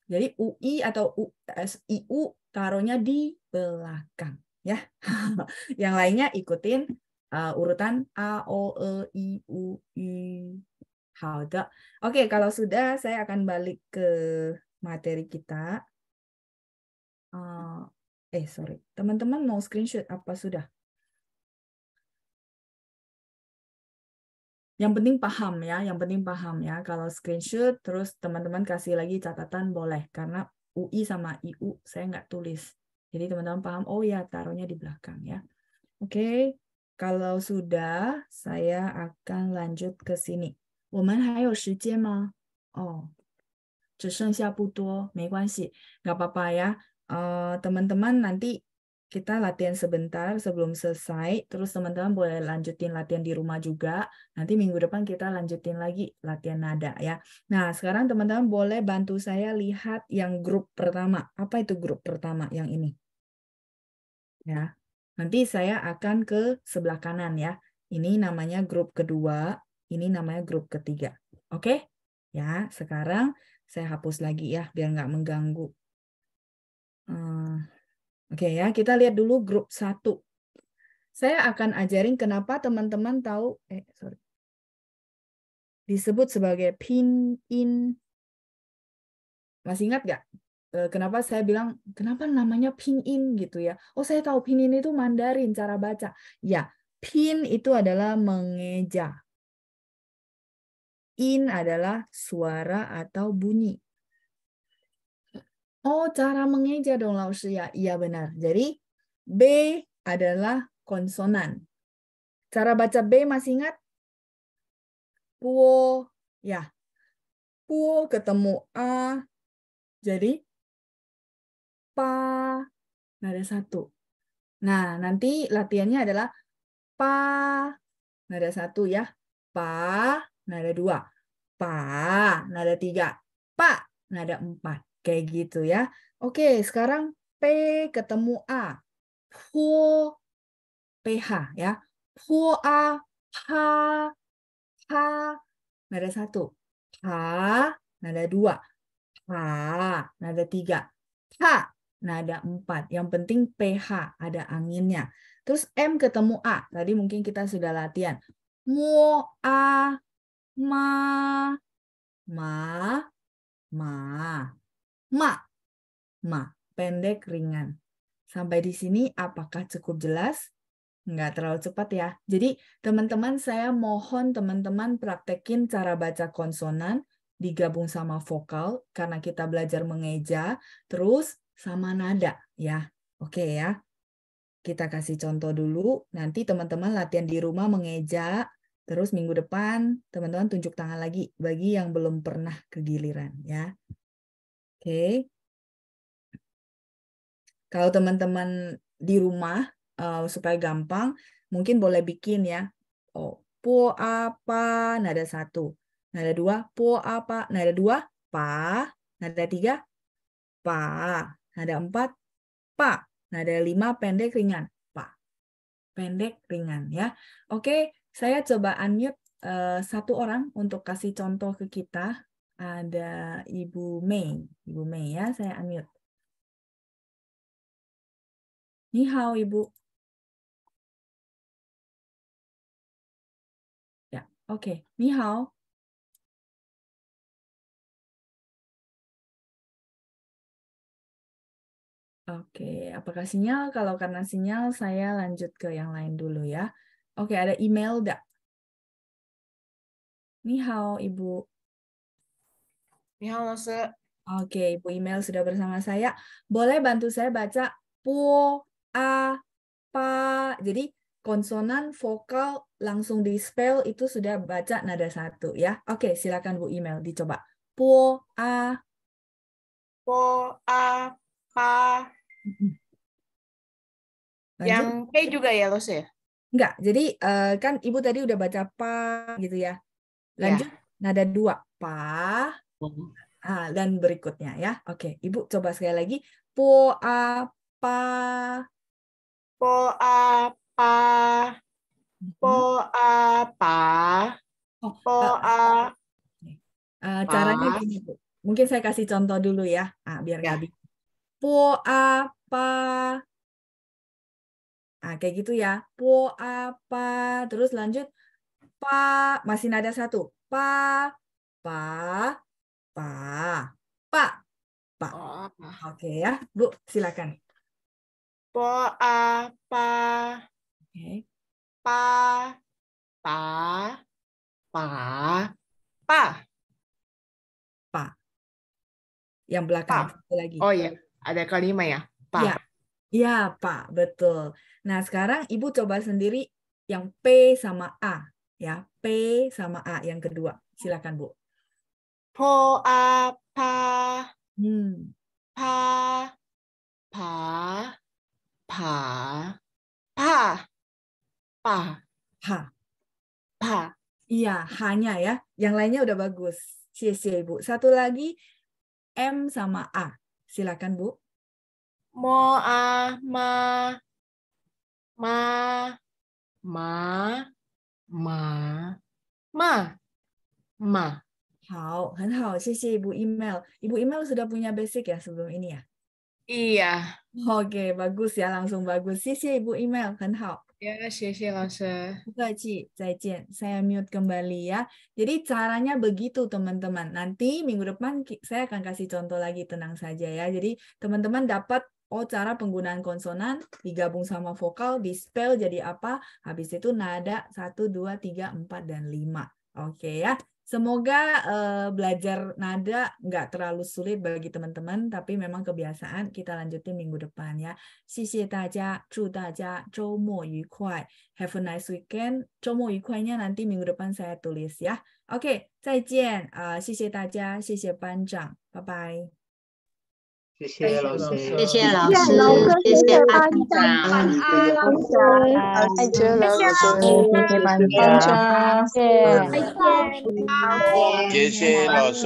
S2: jadi UI atau SIU taruhnya di belakang ya. yang lainnya ikutin uh, urutan A O E I U I. Oke, okay, kalau sudah saya akan balik ke materi kita. Uh, eh sorry, teman-teman mau screenshot apa sudah? yang penting paham ya, yang penting paham ya. Kalau screenshot, terus teman-teman kasih lagi catatan boleh, karena UI sama IU saya nggak tulis. Jadi teman-teman paham, oh ya taruhnya di belakang ya. Oke, okay. kalau sudah, saya akan lanjut ke sini. 我们还有时间吗？哦，只剩下不多，没关系，nggak oh, apa-apa ya. teman teman uh, nanti kita latihan sebentar sebelum selesai, terus teman-teman boleh lanjutin latihan di rumah juga. Nanti minggu depan kita lanjutin lagi latihan nada ya. Nah, sekarang teman-teman boleh bantu saya lihat yang grup pertama. Apa itu grup pertama yang ini? Ya. Nanti saya akan ke sebelah kanan ya. Ini namanya grup kedua, ini namanya grup ketiga. Oke? Ya, sekarang saya hapus lagi ya biar nggak mengganggu. Hmm Oke ya, kita lihat dulu grup 1. Saya akan ajarin kenapa teman-teman tahu eh sorry. Disebut sebagai pin in. Masih ingat nggak? Eh, kenapa saya bilang kenapa namanya pin in gitu ya? Oh, saya tahu pin in itu Mandarin cara baca. Ya, pin itu adalah mengeja. In adalah suara atau bunyi. Oh, cara mengeja dong Lausi ya. Iya benar. Jadi B adalah konsonan. Cara baca B masih ingat? Puo. Ya. Puo ketemu A.
S1: Jadi pa nada satu.
S2: Nah, nanti latihannya adalah pa nada satu ya. Pa nada dua. Pa nada tiga. Pa nada empat. Kayak gitu ya. Oke, sekarang P ketemu A. Po, PH ya. Po, A, Ha, Ha, Nada satu. Ha, nada dua. Ha, nada tiga. Ha, nada empat. Yang penting PH, ada anginnya. Terus M ketemu A. Tadi mungkin kita sudah latihan. Mu, A, ma, ma, ma ma. Ma, pendek ringan. Sampai di sini apakah cukup jelas? Nggak terlalu cepat ya. Jadi teman-teman saya mohon teman-teman praktekin cara baca konsonan digabung sama vokal karena kita belajar mengeja terus sama nada ya. Oke ya. Kita kasih contoh dulu. Nanti teman-teman latihan di rumah mengeja terus minggu depan teman-teman tunjuk tangan lagi bagi yang belum pernah kegiliran ya okay. kalau teman-teman di rumah uh, supaya gampang mungkin boleh bikin ya oh po apa nada satu nada dua po apa nada dua pa nada tiga pa nada empat pa nada lima pendek ringan pa pendek ringan ya oke okay. saya coba unmute uh, satu orang untuk kasih contoh ke kita ada Ibu Mei. Ibu Mei ya, saya unmute. Ni
S1: hao, Ibu. Ya, oke. Okay. Ni hao. Oke, okay. apakah sinyal? Kalau
S2: karena sinyal, saya lanjut ke yang lain dulu ya. Oke, okay, ada email dak. Ni hao, Ibu. Oke, okay, Bu Email sudah bersama saya. Boleh bantu saya baca po, a, pa. Jadi konsonan, vokal langsung di spell itu sudah baca nada satu ya. Oke, okay, silakan Bu Email dicoba. Po, a,
S1: po, a, pa.
S2: Lanjut. Yang P juga ya, Los ya? Enggak, jadi eh, kan Ibu tadi udah baca pa gitu ya. Iya. Lanjut, ya. nada dua. Pa, Ah, dan berikutnya ya. Oke, Ibu coba sekali lagi. Po apa? Po apa? Mm-hmm. Po apa? Oh, po apa? Uh, eh, eh, caranya gini, Bu. Mungkin saya kasih contoh dulu ya. Ah, biar nggak ya. bingung. Po apa? Nah, kayak gitu ya. Po apa? Terus lanjut pa masih nada satu. Pa pa Pa. Pa. Pa. Oh. Oke ya. Bu, silakan. Po,
S1: a, pa. Oke. Pa. Pa. Pa. Pa.
S2: Pa. Yang belakang pa. lagi. Oh iya, ada kelima ya. Pa. Ya. ya, Pak Betul. Nah, sekarang Ibu coba sendiri yang P sama A. Ya, P sama A yang kedua. Silakan, Bu
S1: po a hmm. pa hmm. pa pa pa
S2: pa pa pa pa iya hanya ya yang lainnya udah bagus sia-sia ibu satu lagi m sama a silakan bu mo a ma ma ma ma ma ma 好，很好，谢谢 Ibu Email. Ibu Email sudah punya basic ya sebelum ini ya? Iya. Oke, okay, bagus ya, langsung bagus. Sisi Ibu Email, 很好. Ya, sisi langsung. Saya mute kembali ya. Jadi caranya begitu teman-teman. Nanti minggu depan saya akan kasih contoh lagi, tenang saja ya. Jadi teman-teman dapat oh cara penggunaan konsonan digabung sama vokal di spell jadi apa habis itu nada 1 2 3 4 dan 5 oke okay, ya Semoga uh, belajar nada nggak terlalu sulit bagi teman-teman, tapi memang kebiasaan kita lanjutin minggu depan ya. 谢谢大家，祝大家周末愉快，Have a nice weekend. weekend。周末愉快，nya nanti minggu depan saya tulis ya. Oke, okay, eh, Bye-bye.
S1: 谢谢老师，谢谢老师，谢谢班长，谢谢老师，谢谢老师，谢谢班长，谢谢，谢谢老师。